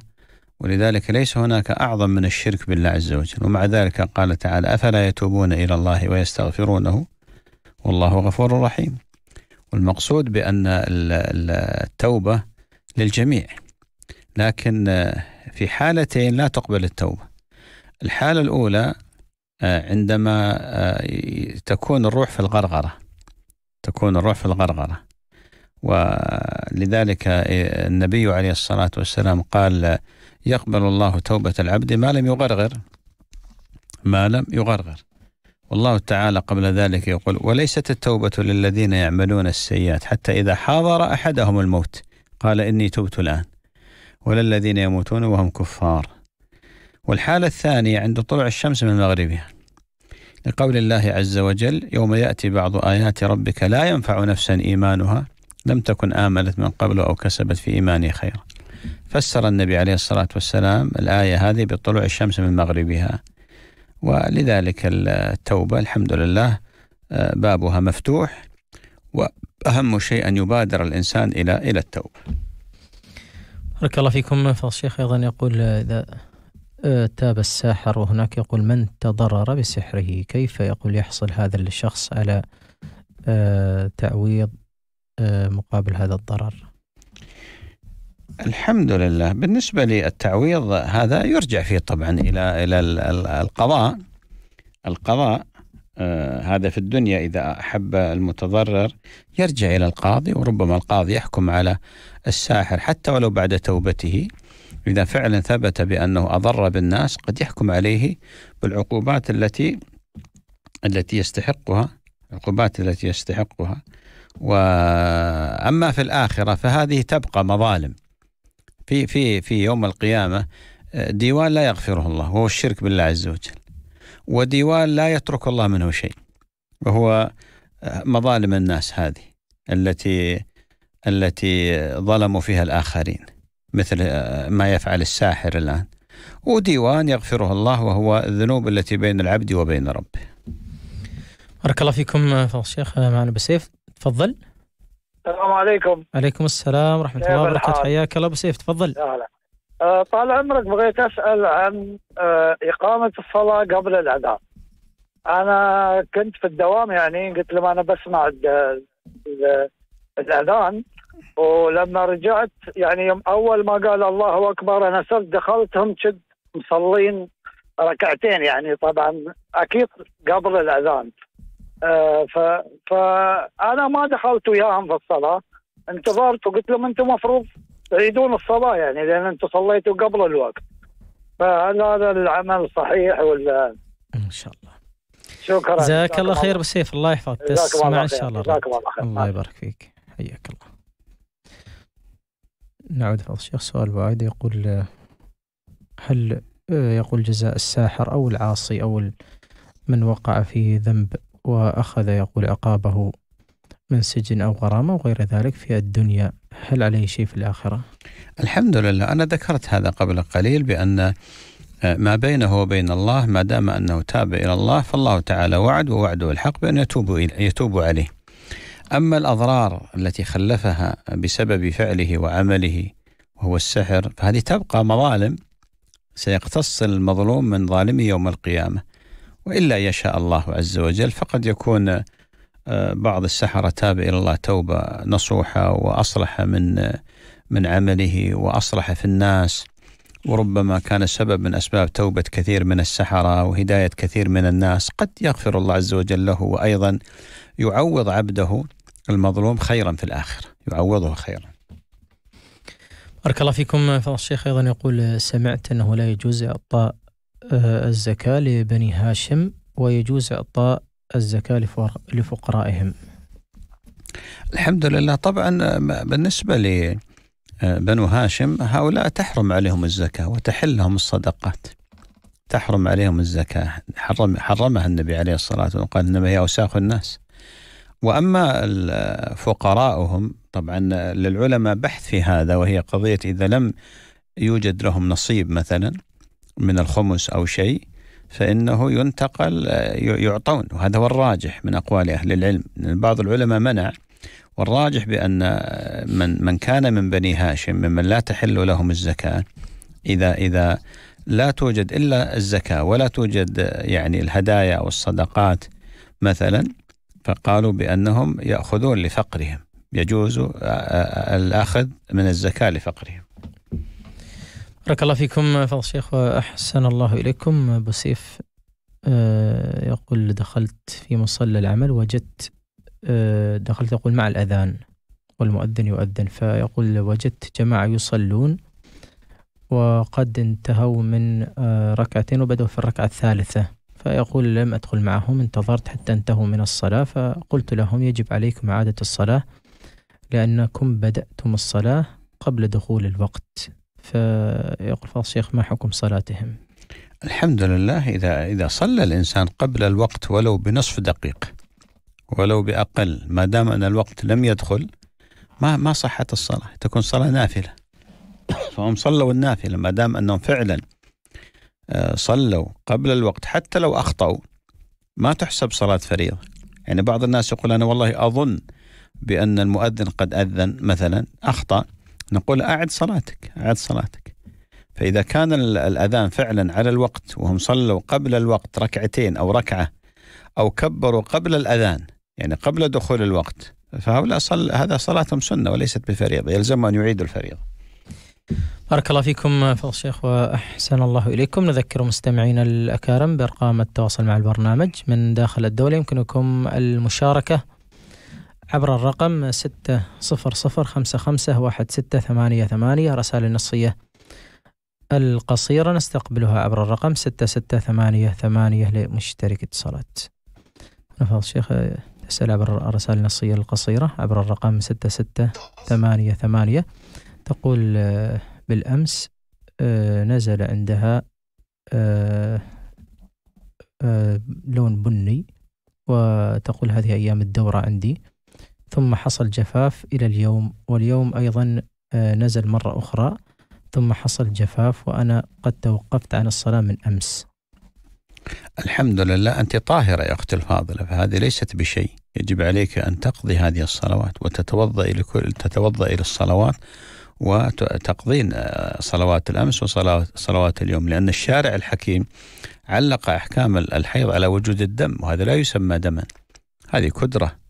ولذلك ليس هناك أعظم من الشرك بالله عز وجل ومع ذلك قال تعالى أفلا يتوبون إلى الله ويستغفرونه والله غفور رحيم والمقصود بأن التوبة للجميع لكن في حالتين لا تقبل التوبة الحالة الأولى آه، عندما آه، تكون الروح في الغرغرة تكون الروح في الغرغرة ولذلك النبي عليه الصلاة والسلام قال يقبل الله توبة العبد ما لم يغرغر ما لم يغرغر والله تعالى قبل ذلك يقول وليست التوبة للذين يعملون السيئات حتى إذا حاضر أحدهم الموت قال إني تبت الآن ولا الذين يموتون وهم كفار والحالة الثانية عند طلوع الشمس من مغربها لقول الله عز وجل يوم يأتي بعض آيات ربك لا ينفع نفسا إيمانها لم تكن آمنت من قبل أو كسبت في إيمانها خيرا فسر النبي عليه الصلاة والسلام الآية هذه بطلوع الشمس من مغربها ولذلك التوبة الحمد لله آه، بابها مفتوح وأهم شيء أن يبادر الإنسان إلى إلى التوبة بارك الله فيكم فالشيخ أيضا يقول آه، إذا آه، تاب الساحر وهناك يقول من تضرر بسحره كيف يقول يحصل هذا الشخص على تعويض آه، مقابل هذا الضرر الحمد لله بالنسبة للتعويض هذا يرجع فيه طبعا إلى إلى القضاء القضاء آه هذا في الدنيا إذا أحب المتضرر يرجع إلى القاضي وربما القاضي يحكم على الساحر حتى ولو بعد توبته إذا فعلا ثبت بأنه أضر بالناس قد يحكم عليه بالعقوبات التي التي يستحقها العقوبات التي يستحقها واما في الاخره فهذه تبقى مظالم في في في يوم القيامه ديوان لا يغفره الله وهو الشرك بالله عز وجل وديوان لا يترك الله منه شيء وهو مظالم الناس هذه التي التي ظلموا فيها الآخرين مثل ما يفعل الساحر الآن وديوان يغفره الله وهو الذنوب التي بين العبد وبين ربه بارك الله فيكم فضل الشيخ معنا بسيف تفضل السلام عليكم عليكم السلام ورحمة الله وبركاته حياك الله أبو سيف تفضل أهلا أه، طال عمرك بغيت أسأل عن أه، إقامة الصلاة قبل الأذان أنا كنت في الدوام يعني قلت لهم أنا بسمع الأذان ولما رجعت يعني يوم أول ما قال الله أكبر أنا صرت دخلتهم شد مصلين ركعتين يعني طبعا أكيد قبل الأذان آه، ف... فانا ما دخلت وياهم في الصلاه انتظرت وقلت لهم انتم المفروض تعيدون الصلاه يعني لان انتم صليتوا قبل الوقت فهل هذا العمل صحيح ولا ان شاء الله شكرا جزاك الله خير بسيف الله يحفظك تسمع ان شاء الله الله خير الله يبارك فيك حياك الله نعود فضل الشيخ سؤال وايد يقول هل آه، يقول جزاء الساحر او العاصي او من وقع في ذنب وأخذ يقول عقابه من سجن أو غرامة وغير ذلك في الدنيا هل عليه شيء في الآخرة؟ الحمد لله أنا ذكرت هذا قبل قليل بأن آه، ما بينه وبين الله ما دام أنه تاب إلى الله فالله تعالى وعد ووعده الحق بأن يتوب, يتوب عليه أما الأضرار التي خلفها بسبب فعله وعمله وهو السحر فهذه تبقى مظالم سيقتص المظلوم من ظالمه يوم القيامة وإلا يشاء الله عز وجل فقد يكون آه، بعض السحرة تاب إلى الله توبة نصوحة وأصلح من آه، من عمله وأصلح في الناس وربما كان سبب من أسباب توبة كثير من السحرة وهداية كثير من الناس قد يغفر الله عز وجل له وأيضا يعوض عبده المظلوم خيرا في الآخرة يعوضه خيرا بارك الله فيكم فضل الشيخ أيضا يقول سمعت أنه لا يجوز إعطاء آه، الزكاة لبني هاشم ويجوز إعطاء الزكاة لفقرائهم الحمد لله طبعا آه، بالنسبة لبنو آه، هاشم هؤلاء تحرم عليهم الزكاة وتحل لهم الصدقات تحرم عليهم الزكاة حرم حرمها النبي عليه الصلاة والسلام قال إنما هي أوساخ الناس وأما فقراؤهم طبعا للعلماء بحث في هذا وهي قضية إذا لم يوجد لهم نصيب مثلا من الخمس أو شيء فإنه ينتقل آه، يعطون وهذا هو الراجح من أقوال أهل العلم بعض العلماء منع والراجح بأن آه، من من كان من بني هاشم ممن لا تحل لهم الزكاة إذا إذا لا توجد إلا الزكاة ولا توجد آه، يعني الهدايا أو الصدقات مثلا فقالوا بأنهم يأخذون لفقرهم يجوز الأخذ من الزكاة لفقرهم بارك الله فيكم فضل الشيخ وأحسن الله إليكم أبو سيف آه، يقول دخلت في مصلى العمل وجدت آه، دخلت يقول مع الأذان والمؤذن يؤذن فيقول وجدت جماعة يصلون وقد انتهوا من آه، ركعتين وبدأوا في الركعة الثالثة فيقول لم أدخل معهم انتظرت حتى انتهوا من الصلاة فقلت لهم يجب عليكم إعادة الصلاة لأنكم بدأتم الصلاة قبل دخول الوقت فيقول فاضل الشيخ ما حكم صلاتهم الحمد لله إذا إذا صلى الإنسان قبل الوقت ولو بنصف دقيقة ولو بأقل ما دام أن الوقت لم يدخل ما ما صحت الصلاة تكون صلاة نافلة فهم صلوا النافلة ما دام أنهم فعلا آه، صلوا قبل الوقت حتى لو أخطأوا ما تحسب صلاة فريضة يعني بعض الناس يقول أنا والله أظن بأن المؤذن قد أذن مثلا أخطأ نقول أعد صلاتك أعد صلاتك فإذا كان الأذان فعلا على الوقت وهم صلوا قبل الوقت ركعتين أو ركعة أو كبروا قبل الأذان يعني قبل دخول الوقت فهؤلاء صل هذا صلاتهم سنة وليست بفريضة يلزم أن يعيدوا الفريضة بارك الله فيكم فضل الشيخ وأحسن الله إليكم نذكر مستمعينا الأكارم بأرقام التواصل مع البرنامج من داخل الدولة يمكنكم المشاركة عبر الرقم ستة صفر صفر خمسة خمسة واحد ستة ثمانية ثمانية رسائل نصية القصيرة نستقبلها عبر الرقم ستة ستة ثمانية ثمانية لمشترك اتصالات نفضل شيخ تسأل عبر الرسائل النصية القصيرة عبر الرقم ستة ستة ثمانية ثمانية تقول آه، بالأمس آه، نزل عندها آه، لون بني وتقول هذه أيام الدورة عندي ثم حصل جفاف إلى اليوم واليوم أيضا آه، نزل مرة أخرى ثم حصل جفاف وأنا قد توقفت عن الصلاة من أمس الحمد لله أنت طاهرة يا أختي الفاضلة فهذه ليست بشيء يجب عليك أن تقضي هذه الصلوات وتتوضأ لكل تتوضأ إلى الصلوات وتقضين آه، صلوات الأمس وصلوات اليوم لأن الشارع الحكيم علق أحكام الحيض على وجود الدم وهذا لا يسمى دما هذه كدرة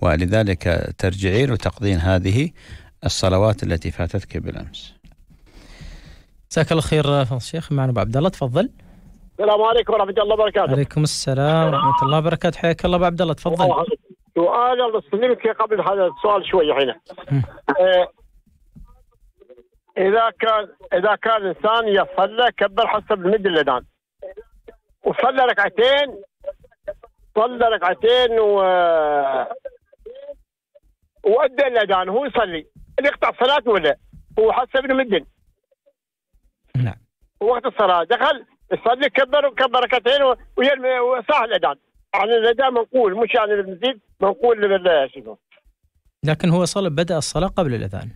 ولذلك ترجعين وتقضين هذه الصلوات التي فاتتك بالامس. جزاك الله خير فضل الشيخ معنا ابو عبد الله تفضل. السلام عليكم ورحمه الله وبركاته. وعليكم السلام ورحمه الله وبركاته حياك الله ابو عبد الله تفضل. سؤال الله قبل هذا السؤال شوي الحين. آه، اذا كان اذا كان انسان يصلى كبر حسب مد الاذان. وصلى ركعتين صلى ركعتين و وادى الاذان هو يصلي اللي يقطع الصلاه ولا هو حسب مدن نعم وقت الصلاه دخل يصلي كبر وكبر ركعتين وصاح الاذان عن الاذان منقول مش عن المزيد منقول شنو لكن هو صلى بدا الصلاه قبل الاذان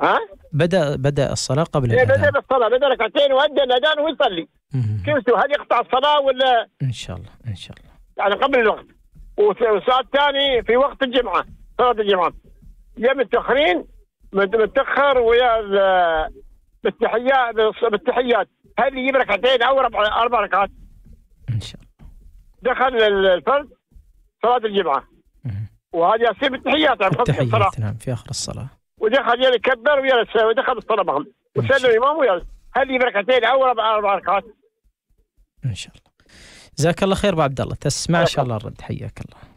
ها؟ بدا بدا الصلاه قبل إيه، الاذان بدا الصلاه بدا ركعتين وادى الاذان ويصلي كيف هل يقطع الصلاه ولا ان شاء الله ان شاء الله يعني قبل الوقت والساعه الثاني في وقت الجمعه صلاه الجمعه يا متاخرين متاخر ويا بالتحيات بالتحيات هذه يجيب ركعتين او ربع اربع ركعات ان شاء الله دخل الفرد صلاه الجمعه وهذه يصير بالتحيات عن التحيات نعم في اخر الصلاه ودخل يلي كبر ويلي ودخل الصلاه معهم وسلم الامام ويلي هذه ركعتين او ربع اربع ركعات ان شاء الله جزاك الله خير ابو عبد الله تسمع ان شاء الله الرد حياك الله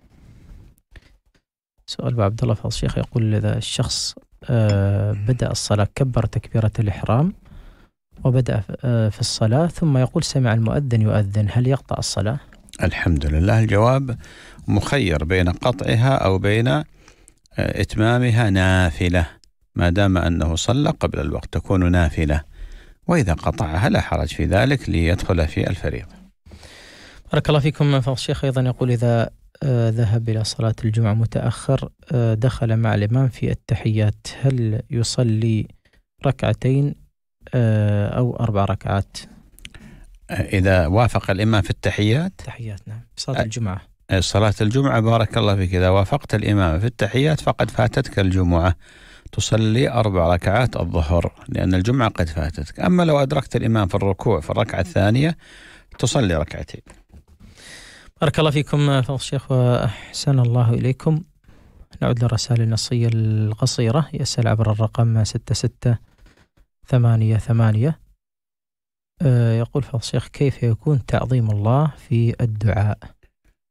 سؤال أبو عبد الله فضل الشيخ يقول إذا الشخص آه، بدأ الصلاة كبر تكبيرة الإحرام وبدأ آه، في الصلاة ثم يقول سمع المؤذن يؤذن هل يقطع الصلاة؟ الحمد لله الجواب مخير بين قطعها أو بين آه، إتمامها نافلة ما دام أنه صلى قبل الوقت تكون نافلة وإذا قطعها لا حرج في ذلك ليدخل في الفريضة بارك الله فيكم فضل الشيخ أيضا يقول إذا آه، ذهب إلى صلاة الجمعة متأخر آه، دخل مع الإمام في التحيات هل يصلي ركعتين آه، أو أربع ركعات إذا وافق الإمام في التحيات التحيات نعم صلاة الجمعة صلاة الجمعة بارك الله فيك إذا وافقت الإمام في التحيات فقد فاتتك الجمعة تصلي أربع ركعات الظهر لأن الجمعة قد فاتتك أما لو أدركت الإمام في الركوع في الركعة الثانية تصلي ركعتين بارك الله فيكم فضل الشيخ وأحسن الله إليكم نعود للرسائل النصية القصيرة يسأل عبر الرقم ستة ستة ثمانية ثمانية آه، يقول فضل الشيخ كيف يكون تعظيم الله في الدعاء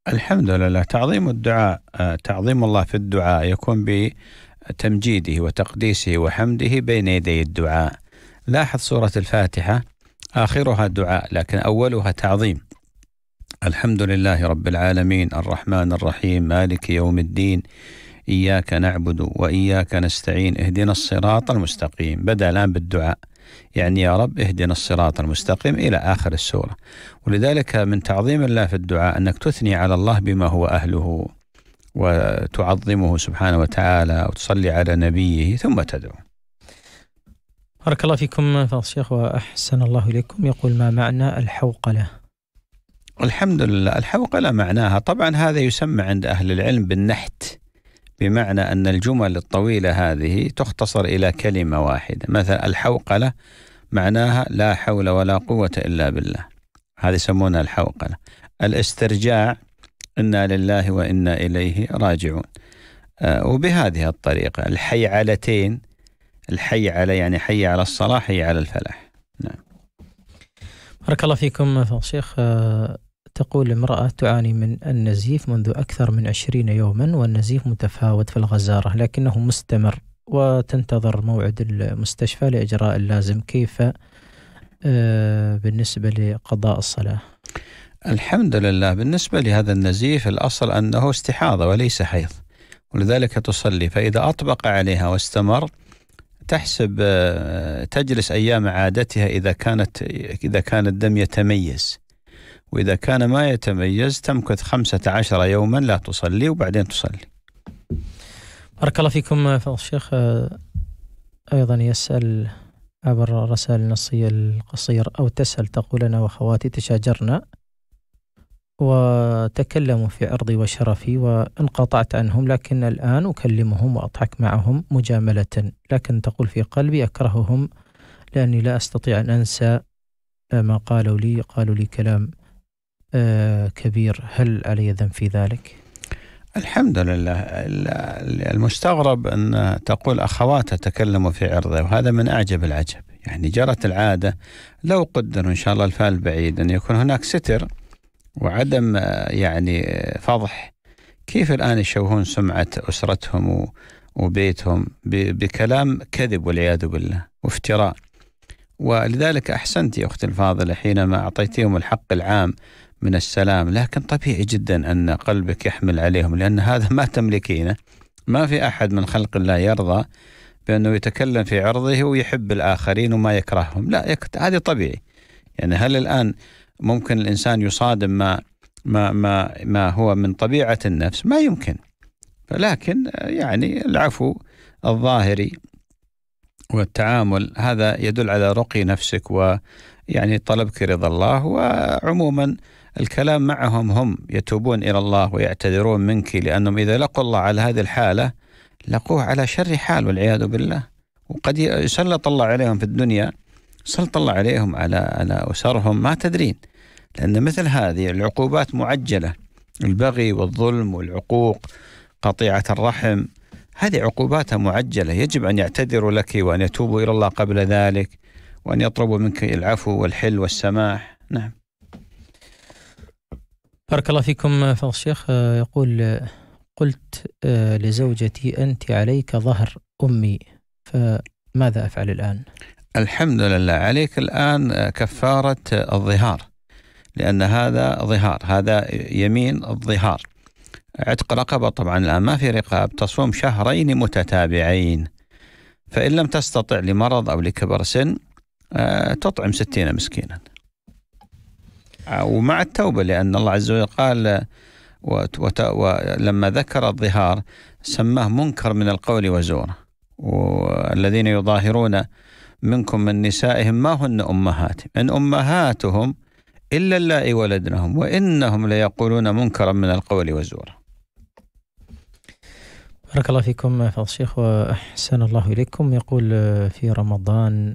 الحمد لله تعظيم الدعاء آه، تعظيم الله في الدعاء يكون بتمجيده وتقديسه وحمده بين يدي الدعاء لاحظ سورة الفاتحة آخرها دعاء لكن أولها تعظيم الحمد لله رب العالمين الرحمن الرحيم مالك يوم الدين إياك نعبد وإياك نستعين اهدنا الصراط المستقيم بدأ الآن بالدعاء يعني يا رب اهدنا الصراط المستقيم إلى آخر السورة ولذلك من تعظيم الله في الدعاء أنك تثني على الله بما هو أهله وتعظمه سبحانه وتعالى وتصلي على نبيه ثم تدعو بارك الله فيكم فضل الشيخ وأحسن الله إليكم يقول ما معنى الحوقلة الحمد لله الحوقلة معناها طبعا هذا يسمى عند أهل العلم بالنحت بمعنى أن الجمل الطويلة هذه تختصر إلى كلمة واحدة مثلا الحوقلة معناها لا حول ولا قوة إلا بالله هذه يسمونها الحوقلة الاسترجاع إنا لله وإنا إليه راجعون آه، وبهذه الطريقة الحي علتين الحي على يعني حي على الصلاح حي على الفلاح نعم بارك الله فيكم شيخ آه، تقول امرأة تعاني من النزيف منذ أكثر من عشرين يوما والنزيف متفاوت في الغزارة لكنه مستمر وتنتظر موعد المستشفى لإجراء اللازم كيف آه، بالنسبة لقضاء الصلاة الحمد لله بالنسبة لهذا النزيف الأصل أنه استحاضة وليس حيض ولذلك تصلي فإذا أطبق عليها واستمر تحسب آه، تجلس أيام عادتها إذا كانت إذا كان الدم يتميز وإذا كان ما يتميز تمكث خمسة عشر يوما لا تصلي وبعدين تصلي بارك الله فيكم آه، فضل الشيخ آه، أيضا يسأل عبر الرسائل النصية القصير أو تسأل تقول أنا وأخواتي تشاجرنا وتكلموا في عرضي وشرفي وانقطعت عنهم لكن الآن أكلمهم وأضحك معهم مجاملة لكن تقول في قلبي أكرههم لأني لا أستطيع أن أنسى ما قالوا لي قالوا لي كلام آه، كبير هل علي ذنب في ذلك؟ الحمد لله المستغرب أن تقول أخواتها تكلموا في عرضه وهذا من أعجب العجب يعني جرت العادة لو قدر إن شاء الله الفال بعيد أن يكون هناك ستر وعدم آه، يعني آه، فضح كيف الآن يشوهون سمعة أسرتهم وبيتهم بكلام كذب والعياذ بالله وافتراء ولذلك أحسنت يا أختي الفاضلة حينما أعطيتهم الحق العام من السلام لكن طبيعي جدا أن قلبك يحمل عليهم لأن هذا ما تملكينه ما في أحد من خلق الله يرضى بأنه يتكلم في عرضه ويحب الآخرين وما يكرههم لا هذا طبيعي يعني هل الآن ممكن الإنسان يصادم ما ما ما ما هو من طبيعة النفس ما يمكن لكن يعني العفو الظاهري والتعامل هذا يدل على رقي نفسك ويعني طلبك رضا الله وعموما الكلام معهم هم يتوبون إلى الله ويعتذرون منك لأنهم إذا لقوا الله على هذه الحالة لقوه على شر حال والعياذ بالله وقد يسلط الله عليهم في الدنيا سلط الله عليهم على على أسرهم ما تدرين لأن مثل هذه العقوبات معجلة البغي والظلم والعقوق قطيعة الرحم هذه عقوباتها معجلة يجب أن يعتذروا لك وأن يتوبوا إلى الله قبل ذلك وأن يطلبوا منك العفو والحل والسماح نعم بارك الله فيكم آه، فضل الشيخ آه، يقول آه، قلت لزوجتي أنت عليك ظهر أمي فماذا أفعل الآن؟ الحمد لله عليك الآن كفارة الظهار لأن هذا ظهار هذا يمين الظهار عتق رقبة طبعا الآن ما في رقاب تصوم شهرين متتابعين فإن لم تستطع لمرض أو لكبر سن تطعم ستين مسكينا ومع التوبة لأن الله عز وجل قال ولما ذكر الظهار سماه منكر من القول وزوره والذين يظاهرون منكم من نسائهم ما هن أمهاتهم إن أمهاتهم إلا اللائي ولدنهم وإنهم ليقولون منكرا من القول وزوره بارك الله فيكم فضل الشيخ وأحسن الله إليكم يقول آه، في رمضان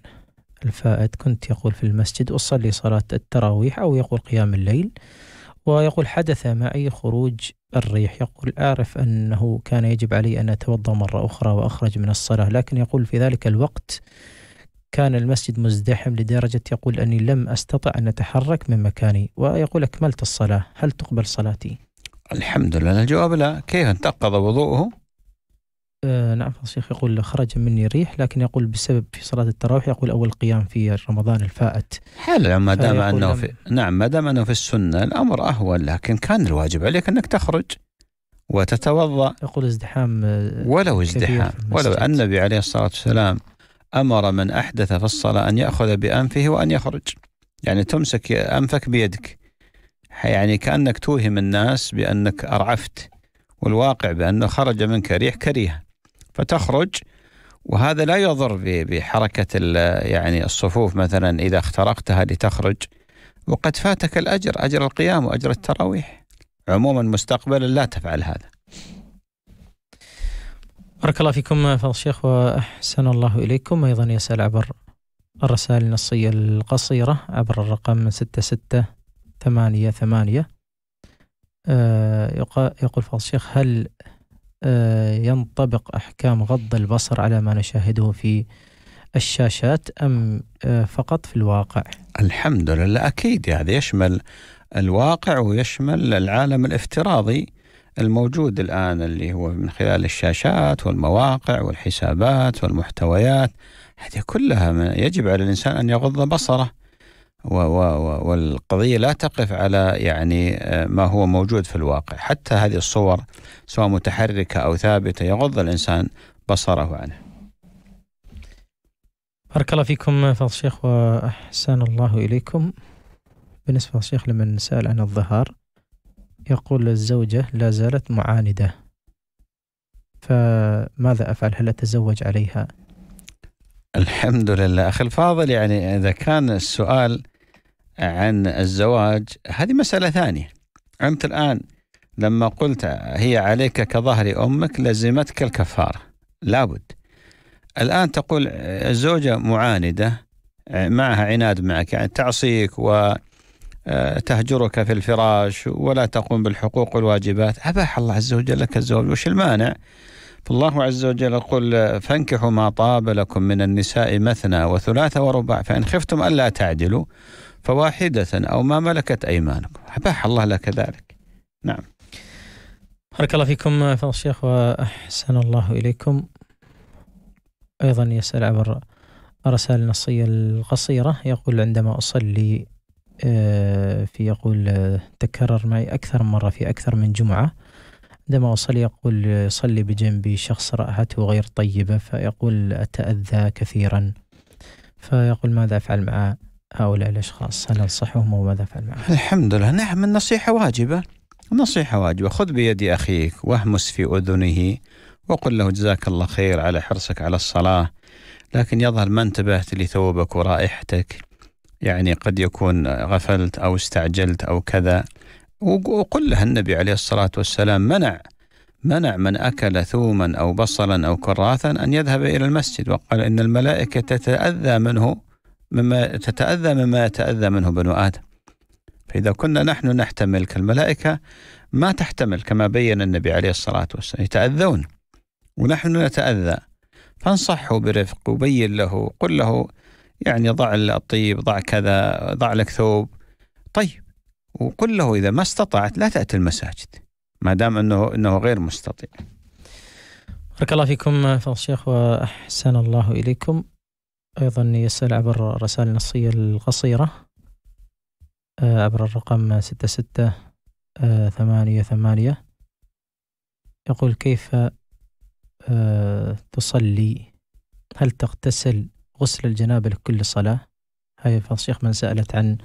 الفائت كنت يقول في المسجد أصلي صلاة التراويح أو يقول قيام الليل ويقول حدث معي خروج الريح يقول أعرف أنه كان يجب علي أن أتوضأ مرة أخرى وأخرج من الصلاة لكن يقول في ذلك الوقت كان المسجد مزدحم لدرجة يقول أني لم أستطع أن أتحرك من مكاني ويقول أكملت الصلاة هل تقبل صلاتي؟ الحمد لله الجواب لا كيف انتقض وضوءه آه، نعم الشيخ يقول خرج مني الريح لكن يقول بسبب في صلاة التراويح يقول اول قيام في رمضان الفائت حلو ما دام أنه في نعم ما دام أنه في السنة الأمر أهون لكن كان الواجب عليك أنك تخرج وتتوضأ يقول ازدحام آه، ولو ازدحام ولو النبي عليه الصلاة والسلام أمر من أحدث في الصلاة أن يأخذ بأنفه وأن يخرج يعني تمسك أنفك بيدك يعني كأنك توهم الناس بأنك أرعفت والواقع بأنه خرج منك ريح كريهة فتخرج وهذا لا يضر بحركة يعني الصفوف مثلا إذا اخترقتها لتخرج وقد فاتك الأجر أجر القيام وأجر التراويح عموما مستقبلا لا تفعل هذا بارك الله فيكم فضل الشيخ وأحسن الله إليكم أيضا يسأل عبر الرسائل النصية القصيرة عبر الرقم 6688 آه، يقول فضل الشيخ هل آه، ينطبق أحكام غض البصر على ما نشاهده في الشاشات أم آه، فقط في الواقع؟ الحمد لله أكيد هذا يعني يشمل الواقع ويشمل العالم الافتراضي الموجود الآن اللي هو من خلال الشاشات والمواقع والحسابات والمحتويات هذه كلها يجب على الإنسان أن يغض بصره و و والقضية لا تقف على يعني آه، ما هو موجود في الواقع حتى هذه الصور سواء متحركة أو ثابتة يغض الإنسان بصره عنه بارك الله فيكم فضل الشيخ وأحسن الله إليكم بالنسبة للشيخ لمن سأل عن الظهار يقول الزوجة لا زالت معاندة فماذا أفعل هل أتزوج عليها الحمد لله أخي الفاضل يعني إذا كان السؤال عن الزواج هذه مسألة ثانية أنت الآن لما قلت هي عليك كظهر أمك لزمتك الكفارة لابد الآن تقول الزوجة معاندة معها عناد معك يعني تعصيك و آه، تهجرك في الفراش ولا تقوم بالحقوق والواجبات أباح الله عز وجل لك الزوج وش المانع فالله عز وجل يقول فانكحوا ما طاب لكم من النساء مثنى وثلاثة ورباع فإن خفتم ألا تعدلوا فواحدة أو ما ملكت أيمانكم أباح الله لك ذلك نعم بارك الله فيكم فضل الشيخ وأحسن الله إليكم أيضا يسأل عبر الرسائل النصية القصيرة يقول عندما أصلي آه، في يقول تكرر معي أكثر مرة في أكثر من جمعة عندما أصلي يقول صلي بجنبي شخص رأحته غير طيبة فيقول أتأذى كثيرا فيقول ماذا أفعل معه هؤلاء الأشخاص هل أنصحهم وماذا أفعل معهم؟ الحمد لله نعم النصيحة واجبة النصيحة واجبة خذ بيد أخيك واهمس في أذنه وقل له جزاك الله خير على حرصك على الصلاة لكن يظهر ما انتبهت لثوبك ورائحتك يعني قد يكون غفلت أو استعجلت أو كذا وقل له النبي عليه الصلاة والسلام منع منع من أكل ثوما أو بصلا أو كراثا أن يذهب إلى المسجد وقال إن الملائكة تتأذى منه مما تتأذى مما يتأذى منه بنو آدم فإذا كنا نحن نحتمل كالملائكة ما تحتمل كما بين النبي عليه الصلاة والسلام يتأذون ونحن نتأذى فانصحه برفق وبين له قل له يعني ضع الطيب ضع كذا ضع لك ثوب طيب وقل له إذا ما استطعت لا تأتي المساجد ما دام أنه, أنه غير مستطيع بارك الله فيكم فضل الشيخ وأحسن الله إليكم أيضا يسأل عبر الرسائل النصية القصيرة آه، عبر الرقم ستة ستة آه، ثمانية ثمانية يقول كيف آه، تصلي هل تغتسل غسل الجنابة لكل صلاة هاي الشيخ من سألت عن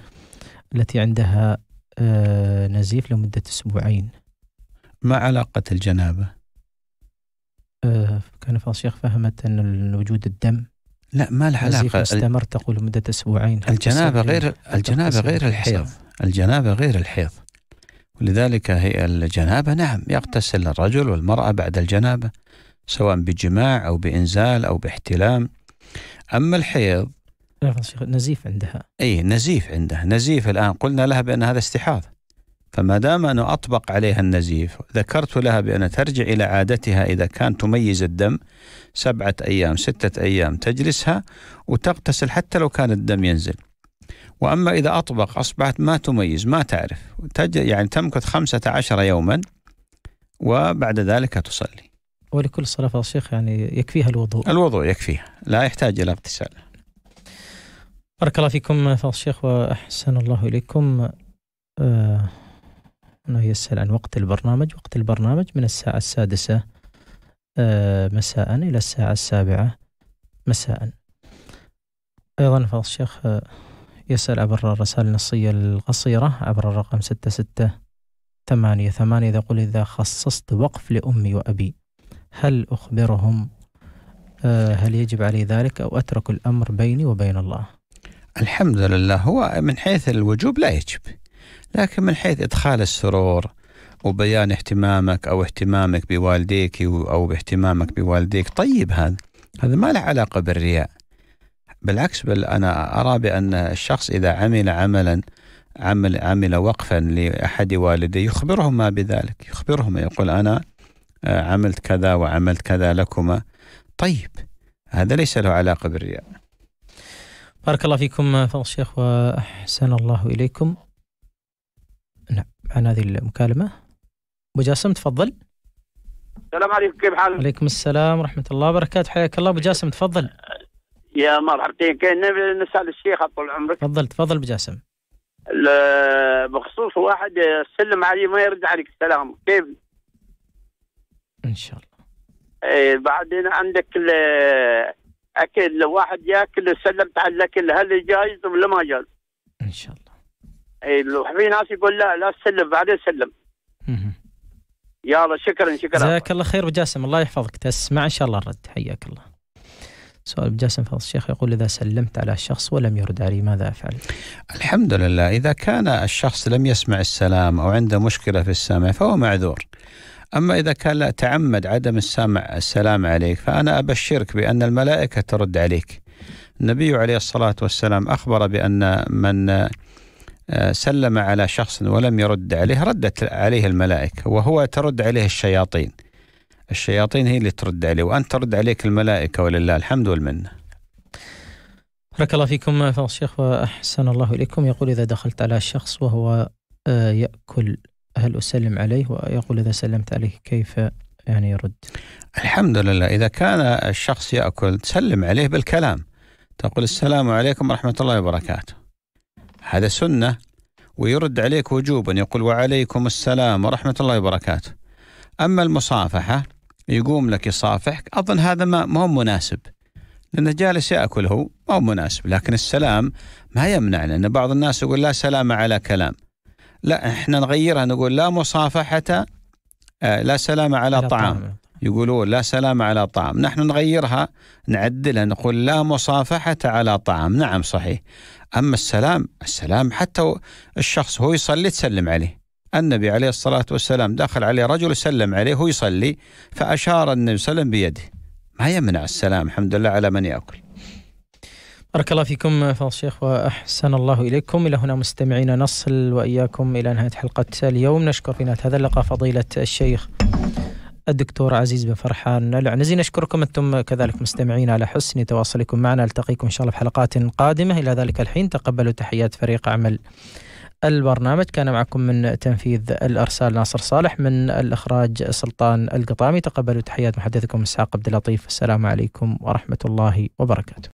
التي عندها نزيف لمدة أسبوعين ما علاقة الجنابة؟ كان فالشيخ فهمت أن وجود الدم لا ما لها علاقة استمر تقول مدة أسبوعين الجنابة غير الجنابة غير الحيض الجنابة غير الحيض ولذلك هي الجنابة نعم يغتسل الرجل والمرأة بعد الجنابة سواء بجماع أو بإنزال أو باحتلام أما الحيض نزيف عندها أي نزيف عندها نزيف الآن قلنا لها بأن هذا استحاض فما دام أنا أطبق عليها النزيف ذكرت لها بأن ترجع إلى عادتها إذا كان تميز الدم سبعة أيام ستة أيام تجلسها وتغتسل حتى لو كان الدم ينزل وأما إذا أطبق أصبحت ما تميز ما تعرف يعني تمكث خمسة عشر يوما وبعد ذلك تصلي ولكل صلاة فضل الشيخ يعني يكفيها الوضوء الوضوء يكفيها لا يحتاج إلى اغتسال بارك الله فيكم فضل الشيخ وأحسن الله إليكم آه أنه يسأل عن وقت البرنامج وقت البرنامج من الساعة السادسة آه، مساء إلى الساعة السابعة مساء أيضا فضل الشيخ آه، يسأل عبر الرسائل النصية القصيرة عبر الرقم ستة ستة ثمانية ثمانية يقول إذا خصصت وقف لأمي وأبي هل أخبرهم آه، هل يجب علي ذلك أو أترك الأمر بيني وبين الله الحمد لله هو من حيث الوجوب لا يجب لكن من حيث إدخال السرور وبيان اهتمامك أو اهتمامك بوالديك أو باهتمامك بوالديك طيب هذا هذا ما له علاقة بالرياء بالعكس بل أنا أرى بأن الشخص إذا عمل عملا عمل عمل وقفا لأحد والديه يخبرهما بذلك يخبرهما يقول أنا آه، عملت كذا وعملت كذا لكما طيب هذا ليس له علاقة بالرياء بارك الله فيكم فضل الشيخ وأحسن الله إليكم عن هذه المكالمة أبو جاسم تفضل السلام عليكم كيف حالك؟ وعليكم السلام ورحمة الله وبركاته حياك الله أبو جاسم تفضل يا مرحبتين كان نسأل الشيخ طول عمرك تفضل تفضل أبو جاسم بخصوص واحد سلم عليه ما يرد عليك السلام كيف؟ إن شاء الله إيه، بعدين عندك اكل واحد ياكل سلمت على الاكل هل جايز ولا ما جايز؟ ان شاء الله اي في ناس يقول لا لا تسلم بعدين سلم يلا شكرا شكرا جزاك الله خير بجاسم الله يحفظك تسمع ان شاء الله الرد حياك الله سؤال بجاسم فضل الشيخ يقول إذا سلمت على شخص ولم يرد علي ماذا أفعل؟ الحمد لله إذا كان الشخص لم يسمع السلام أو عنده مشكلة في السمع فهو معذور أما إذا كان لا تعمد عدم السمع السلام عليك فأنا أبشرك بأن الملائكة ترد عليك النبي عليه الصلاة والسلام أخبر بأن من آه، سلم على شخص ولم يرد عليه ردت عليه الملائكة وهو ترد عليه الشياطين الشياطين هي اللي ترد عليه وأنت ترد عليك الملائكة ولله الحمد والمنة بارك الله فيكم فضل الشيخ وأحسن الله إليكم يقول إذا دخلت على شخص وهو آه، يأكل هل أسلم عليه ويقول إذا سلمت عليه كيف يعني يرد الحمد لله إذا كان الشخص يأكل تسلم عليه بالكلام تقول السلام عليكم ورحمة الله وبركاته هذا سنة ويرد عليك وجوبا يقول وعليكم السلام ورحمة الله وبركاته أما المصافحة يقوم لك يصافحك أظن هذا ما هو مناسب لأنه جالس يأكل هو ما هو مناسب لكن السلام ما يمنع لأن بعض الناس يقول لا سلام على كلام لا احنا نغيرها نقول لا مصافحة آه، لا سلام على, طعام. يقولون لا سلام على طعام نحن نغيرها نعدلها نقول لا مصافحة على طعام نعم صحيح أما السلام السلام حتى الشخص هو يصلي تسلم عليه النبي عليه الصلاة والسلام دخل عليه رجل سلم عليه هو يصلي فأشار النبي صلى الله عليه وسلم بيده ما يمنع السلام الحمد لله على من يأكل بارك الله فيكم فضل الشيخ وأحسن الله إليكم إلى هنا مستمعينا نصل وإياكم إلى نهاية حلقة اليوم نشكر في نهاية هذا اللقاء فضيلة الشيخ الدكتور عزيز بن فرحان العنزي نشكركم أنتم كذلك مستمعين على حسن تواصلكم معنا ألتقيكم إن شاء الله في حلقات قادمة إلى ذلك الحين تقبلوا تحيات فريق عمل البرنامج كان معكم من تنفيذ الأرسال ناصر صالح من الإخراج سلطان القطامي تقبلوا تحيات محدثكم إسحاق عبد اللطيف السلام عليكم ورحمة الله وبركاته